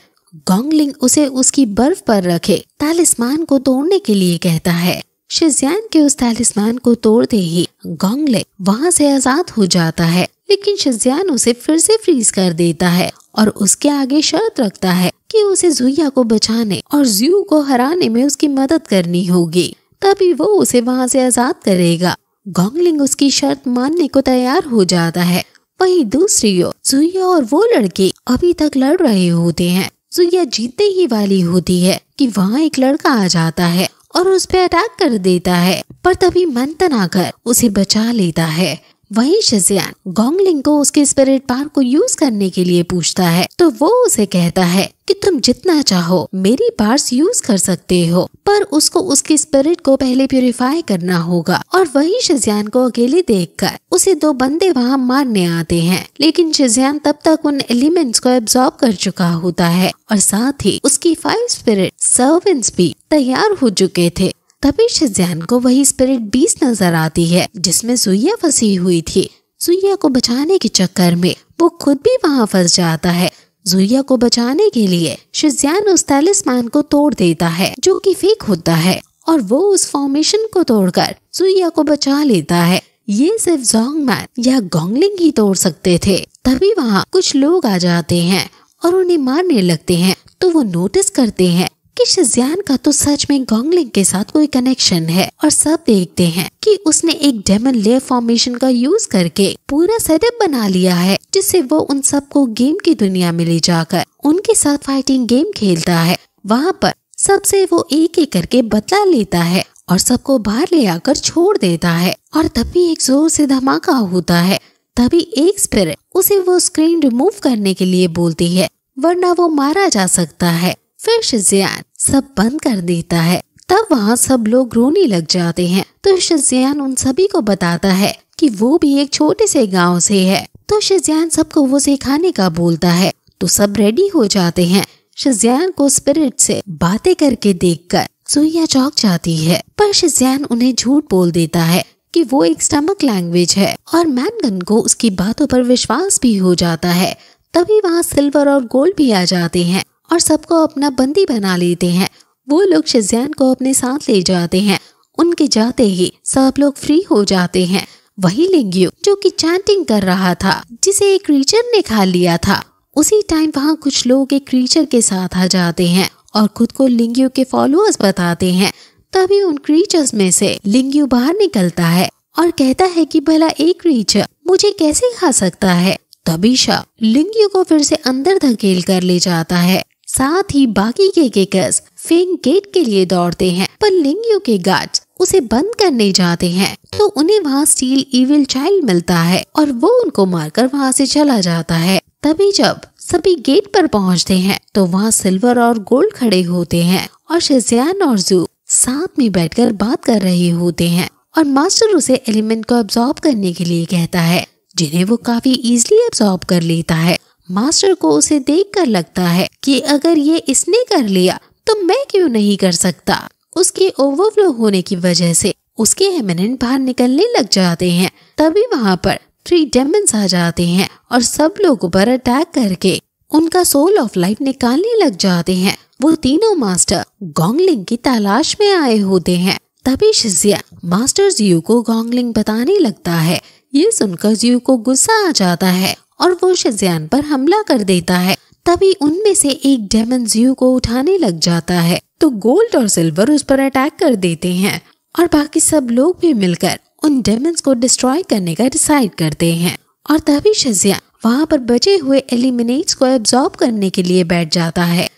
गोंगलिंग उसे उसकी बर्फ पर रखे तालिस्मान को तोड़ने के लिए कहता है शिजियान के उस तालिस्मान को तोड़ते ही गोंगले वहाँ से आजाद हो जाता है लेकिन शिजियान उसे फिर से फ्रीज कर देता है और उसके आगे शर्त रखता है कि उसे जुइया को बचाने और जू को हराने में उसकी मदद करनी होगी तभी वो उसे वहाँ से आजाद करेगा गोंगलिंग उसकी शर्त मानने को तैयार हो जाता है वहीं दूसरी ओर सुइया और वो लड़के अभी तक लड़ रहे होते हैं सुइया जीतने ही वाली होती है कि वहाँ एक लड़का आ जाता है और उस पर अटैक कर देता है पर तभी मंथन आकर उसे बचा लेता है वहीं शजियान गोंगलिंग को उसके स्पिरिट पार को यूज करने के लिए पूछता है तो वो उसे कहता है कि तुम जितना चाहो मेरी पार्ट यूज कर सकते हो पर उसको उसके स्पिरिट को पहले प्योरीफाई करना होगा और वही शिजियान को अकेले देखकर उसे दो बंदे वहाँ मारने आते हैं लेकिन शिजियान तब तक उन एलिमेंट्स को एब्जॉर्ब कर चुका होता है और साथ ही उसकी फाइव स्पिरिट सर्वेंट्स भी तैयार हो चुके थे तभी शिजियान को वही स्पिरिट बीस नजर आती है जिसमे सुइया फंसी हुई थी सुइया को बचाने के चक्कर में वो खुद भी वहाँ फंस जाता है जुलिया को बचाने के लिए शिजियान उस तैलिस्मान को तोड़ देता है जो कि फेक होता है और वो उस फॉर्मेशन को तोड़कर जुलिया को बचा लेता है ये सिर्फ जोंगमैन या गोंगलिंग ही तोड़ सकते थे तभी वहाँ कुछ लोग आ जाते हैं और उन्हें मारने लगते हैं तो वो नोटिस करते हैं कि शिजियान का तो सच में गोंगलिंग के साथ कोई कनेक्शन है और सब देखते हैं कि उसने एक डेमन ले फॉर्मेशन का यूज करके पूरा सेटअप बना लिया है जिससे वो उन सबको गेम की दुनिया में ले जाकर उनके साथ फाइटिंग गेम खेलता है वहाँ पर सबसे वो एक एक करके बदला लेता है और सबको बाहर ले आकर छोड़ देता है और तभी एक जोर से धमाका होता है तभी एक स्पिरिट उसे वो स्क्रीन रिमूव करने के लिए बोलती है वरना वो मारा जा सकता है फिर शिजियान सब बंद कर देता है तब वहाँ सब लोग रोने लग जाते हैं तो शिजियान उन सभी को बताता है कि वो भी एक छोटे से गांव से है तो शिजियान सबको वो सिखाने का बोलता है तो सब रेडी हो जाते हैं शिजियान को स्पिरिट से बातें करके देखकर सुइया चौक जाती है पर शिजियान उन्हें झूठ बोल देता है कि वो एक स्टमक लैंग्वेज है और मैनगन को उसकी बातों पर विश्वास भी हो जाता है तभी वहाँ सिल्वर और गोल्ड भी आ जाते हैं और सबको अपना बंदी बना लेते हैं वो लोग शिजैन को अपने साथ ले जाते हैं उनके जाते ही सब लोग फ्री हो जाते हैं वही लेंगियो जो कि चैंटिंग कर रहा था जिसे एक क्रीचर ने खा लिया था उसी टाइम वहाँ कुछ लोग एक क्रीचर के साथ आ जाते हैं और खुद को लिंगियो के फॉलोअर्स बताते हैं तभी उन क्रीचर्स में से लिंगियो बाहर निकलता है और कहता है कि भला एक क्रीचर मुझे कैसे खा सकता है तभी शाह लिंगियो को फिर से अंदर धकेल कर ले जाता है साथ ही बाकी के केकर्स फेंग गेट के लिए दौड़ते हैं पर लिंगियो के गार्ड उसे बंद करने जाते हैं तो उन्हें वहाँ स्टील इविल चाइल्ड मिलता है और वो उनको मारकर वहाँ से चला जाता है तभी जब सभी गेट पर पहुँचते हैं तो वहाँ सिल्वर और गोल्ड खड़े होते हैं और शेजियान और जू साथ में बैठकर बात कर रहे होते हैं और मास्टर उसे एलिमेंट को एब्जॉर्ब करने के लिए कहता है जिन्हें वो काफी इजिली एब्जॉर्ब कर लेता है मास्टर को उसे देखकर लगता है कि अगर ये इसने कर लिया तो मैं क्यों नहीं कर सकता उसके ओवरफ्लो होने की वजह से उसके हेमिनेंट बाहर निकलने लग जाते हैं तभी वहाँ पर थ्री डेमेंस आ जाते हैं और सब लोगों पर अटैक करके उनका सोल ऑफ लाइफ निकालने लग जाते हैं वो तीनों मास्टर गोंगलिंग की तलाश में आए होते हैं तभी शिजिया मास्टर जियो को गोंगलिंग बताने लगता है ये सुनकर जियो को गुस्सा आ जाता है और वो शजयान पर हमला कर देता है तभी उनमें से एक डेमन जियो को उठाने लग जाता है तो गोल्ड और सिल्वर उस पर अटैक कर देते हैं और बाकी सब लोग भी मिलकर उन डेमन्स को डिस्ट्रॉय करने का डिसाइड करते हैं और तभी शजिया वहाँ पर बचे हुए एलिमिनेट्स को एब्जॉर्ब करने के लिए बैठ जाता है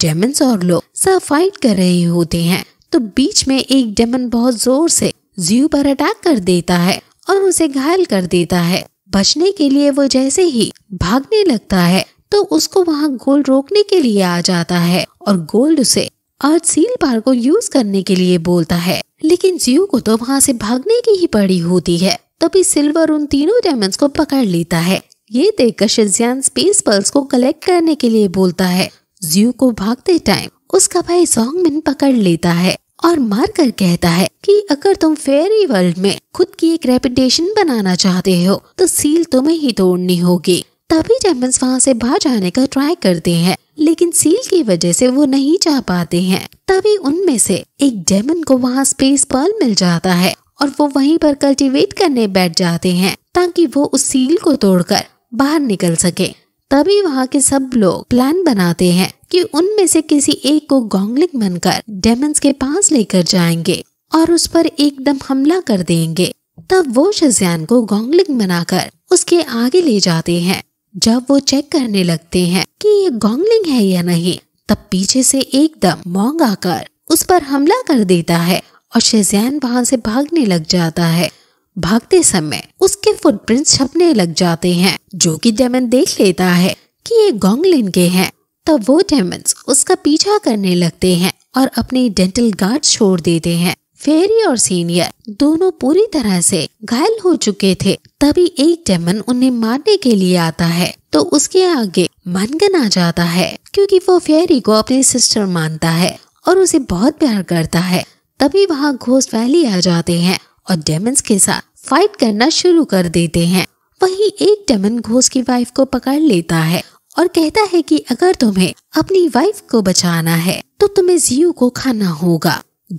डेमन्स और लोग सब फाइट कर रहे होते हैं तो बीच में एक डेमन बहुत जोर से जियो पर अटैक कर देता है और उसे घायल कर देता है बचने के लिए वो जैसे ही भागने लगता है तो उसको वहाँ गोल्ड रोकने के लिए आ जाता है और गोल्ड उसे अर्थ सील बार को यूज करने के लिए बोलता है लेकिन जियो को तो वहाँ से भागने की ही पड़ी होती है तभी सिल्वर उन तीनों डायमंड्स को पकड़ लेता है ये देखकर शिजियान स्पेस पल्स को कलेक्ट करने के लिए बोलता है जियो को भागते टाइम उसका भाई सॉन्ग मिन पकड़ लेता है और मारकर कहता है कि अगर तुम फेरी वर्ल्ड में खुद की एक रेपुटेशन बनाना चाहते हो तो सील तुम्हें ही तोड़नी होगी तभी जेमस वहाँ से बाहर जाने का ट्राई करते हैं लेकिन सील की वजह से वो नहीं जा पाते हैं तभी उनमें से एक डेमन को वहाँ स्पेस पर्ल मिल जाता है और वो वहीं पर कल्टीवेट करने बैठ जाते हैं ताकि वो उस सील को तोड़कर बाहर निकल सके तभी वहाँ के सब लोग प्लान बनाते हैं कि उनमें से किसी एक को गोंगलिंग बनकर डेमन्स के पास लेकर जाएंगे और उस पर एकदम हमला कर देंगे तब वो शजियान को गोंगलिंग बनाकर उसके आगे ले जाते हैं जब वो चेक करने लगते हैं कि ये गोंगलिंग है या नहीं तब पीछे से एकदम मोंग आकर उस पर हमला कर देता है और शेजैन वहां से भागने लग जाता है भागते समय उसके फुटप्रिंट्स छपने लग जाते हैं जो कि डेमन देख लेता है कि ये गोंगलिन के हैं तब वो डेमंस उसका पीछा करने लगते हैं और अपने डेंटल गार्ड छोड़ देते हैं फेरी और सीनियर दोनों पूरी तरह से घायल हो चुके थे तभी एक डेमन उन्हें मारने के लिए आता है तो उसके आगे मनगन आ जाता है क्योंकि वो फेरी को अपनी सिस्टर मानता है और उसे बहुत प्यार करता है तभी वहाँ घोस वैली आ जाते हैं और डेमन्स के साथ फाइट करना शुरू कर देते हैं वही एक डेमन घोष की वाइफ को पकड़ लेता है और कहता है कि अगर तुम्हें अपनी वाइफ को बचाना है तो तुम्हें जियो को खाना होगा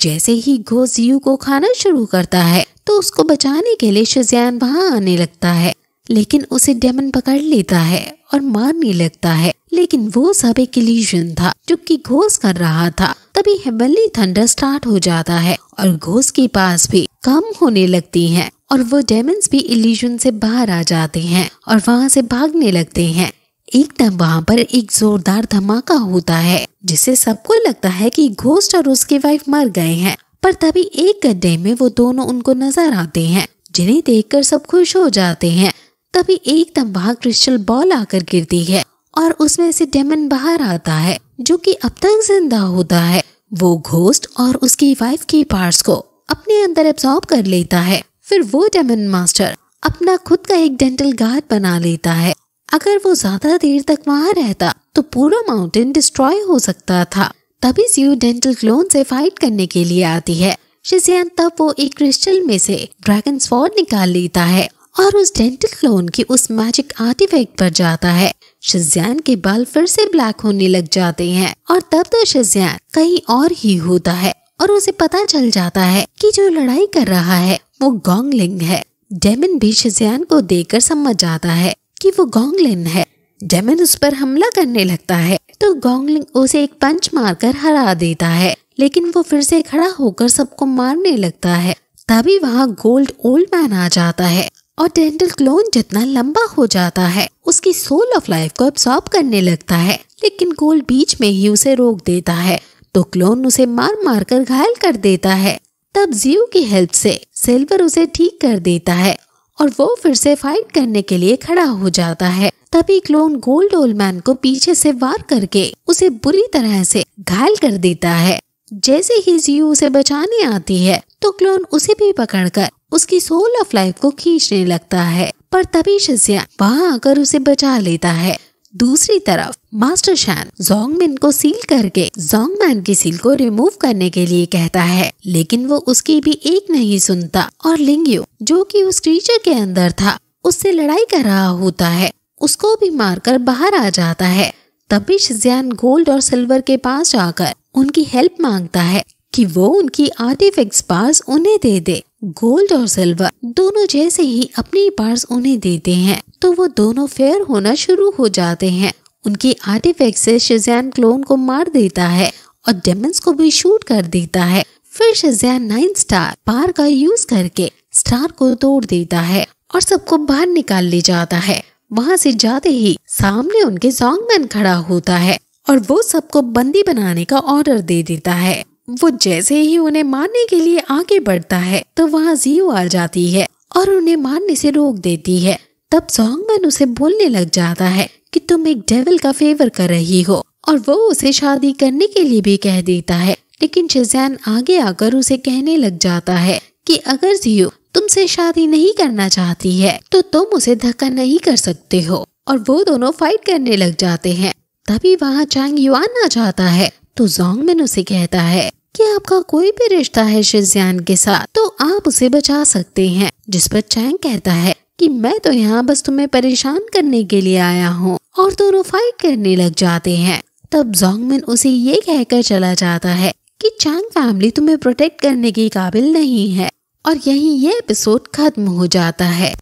जैसे ही गो जियो को खाना शुरू करता है तो उसको बचाने के लिए शुजैन वहाँ आने लगता है लेकिन उसे डेमन पकड़ लेता है और मारने लगता है लेकिन वो सब एक इल्यूजन था जो कि घोष कर रहा था तभी हेवनली थंडर स्टार्ट हो जाता है और घोस के पास भी कम होने लगती हैं और वो डेमन्स भी इल्यूजन से बाहर आ जाते हैं और वहाँ से भागने लगते हैं एकदम वहाँ पर एक जोरदार धमाका होता है जिससे सबको लगता है कि घोस्ट और उसकी वाइफ मर गए हैं पर तभी एक गड्ढे में वो दोनों उनको नजर आते हैं जिन्हें देखकर सब खुश हो जाते हैं तभी एकदम वहाँ क्रिस्टल बॉल आकर गिरती है और उसमें से डेमन बाहर आता है जो कि अब तक जिंदा होता है वो घोस्ट और उसकी वाइफ के पार्ट्स को अपने अंदर एब्सॉर्ब कर लेता है फिर वो डेमन मास्टर अपना खुद का एक डेंटल गार्ड बना लेता है अगर वो ज्यादा देर तक वहां रहता तो पूरा माउंटेन डिस्ट्रॉय हो सकता था तभी सीयू डेंटल क्लोन से फाइट करने के लिए आती है शिजियन तब वो एक क्रिस्टल में से ड्रैगन स्वॉर्ड निकाल लेता है और उस डेंटल क्लोन की उस मैजिक आर्टिफैक्ट पर जाता है शिजैन के बाल फिर से ब्लैक होने लग जाते हैं और तब तो शिजैन कहीं और ही होता है और उसे पता चल जाता है कि जो लड़ाई कर रहा है वो गोंगलिंग है डेमिन भी शिजैन को देखकर समझ जाता है कि वो गोंगलिन है डेमन उस पर हमला करने लगता है तो गोंगलिन उसे एक पंच मारकर हरा देता है लेकिन वो फिर से खड़ा होकर सबको मारने लगता है तभी वहाँ गोल्ड ओल्ड मैन आ जाता है और डेंटल क्लोन जितना लंबा हो जाता है उसकी सोल ऑफ लाइफ को एब्सॉर्ब करने लगता है लेकिन गोल्ड बीच में ही उसे रोक देता है तो क्लोन उसे मार मार कर घायल कर देता है तब जीव की हेल्प से सिल्वर उसे ठीक कर देता है और वो फिर से फाइट करने के लिए खड़ा हो जाता है तभी क्लोन गोल्ड ओल्ड मैन को पीछे से वार करके उसे बुरी तरह से घायल कर देता है जैसे ही जियो उसे बचाने आती है तो क्लोन उसे भी पकड़कर उसकी सोल ऑफ लाइफ को खींचने लगता है पर तभी शिष्या वहाँ आकर उसे बचा लेता है दूसरी तरफ मास्टर शैन जोंगमिन को सील करके जोंगमैन की सील को रिमूव करने के लिए कहता है लेकिन वो उसकी भी एक नहीं सुनता और लिंगयू जो कि उस क्रीचर के अंदर था उससे लड़ाई कर रहा होता है उसको भी मारकर बाहर आ जाता है तभी शिजियान गोल्ड और सिल्वर के पास जाकर उनकी हेल्प मांगता है कि वो उनकी आर्टिफिक्स पार्स उन्हें दे दे गोल्ड और सिल्वर दोनों जैसे ही अपनी पार्स उन्हें देते हैं तो वो दोनों फेयर होना शुरू हो जाते हैं उनकी आर्टिफेक्ट से शजैन क्लोन को मार देता है और डेमंस को भी शूट कर देता है फिर शजैन नाइन स्टार पार का यूज करके स्टार को तोड़ देता है और सबको बाहर निकाल ले जाता है वहाँ से जाते ही सामने उनके जोंगमैन खड़ा होता है और वो सबको बंदी बनाने का ऑर्डर दे देता है वो जैसे ही उन्हें मारने के लिए आगे बढ़ता है तो वहाँ जियो आ जाती है और उन्हें मारने से रोक देती है तब सोंगमन उसे बोलने लग जाता है कि तुम एक डेविल का फेवर कर रही हो और वो उसे शादी करने के लिए भी कह देता है लेकिन शिजैन आगे आकर उसे कहने लग जाता है कि अगर जियो तुमसे शादी नहीं करना चाहती है तो तुम उसे धक्का नहीं कर सकते हो और वो दोनों फाइट करने लग जाते हैं तभी वहाँ चांग युआन आ जाता है तो जोंगमिन उसे कहता है कि आपका कोई भी रिश्ता है शिजैन के साथ तो आप उसे बचा सकते हैं जिस पर चैंग कहता है कि मैं तो यहाँ बस तुम्हें परेशान करने के लिए आया हूँ और दोनों तो फाइट करने लग जाते हैं तब जोंगमिन उसे ये कहकर चला जाता है कि चांग फैमिली तुम्हें प्रोटेक्ट करने के काबिल नहीं है और यही ये एपिसोड खत्म हो जाता है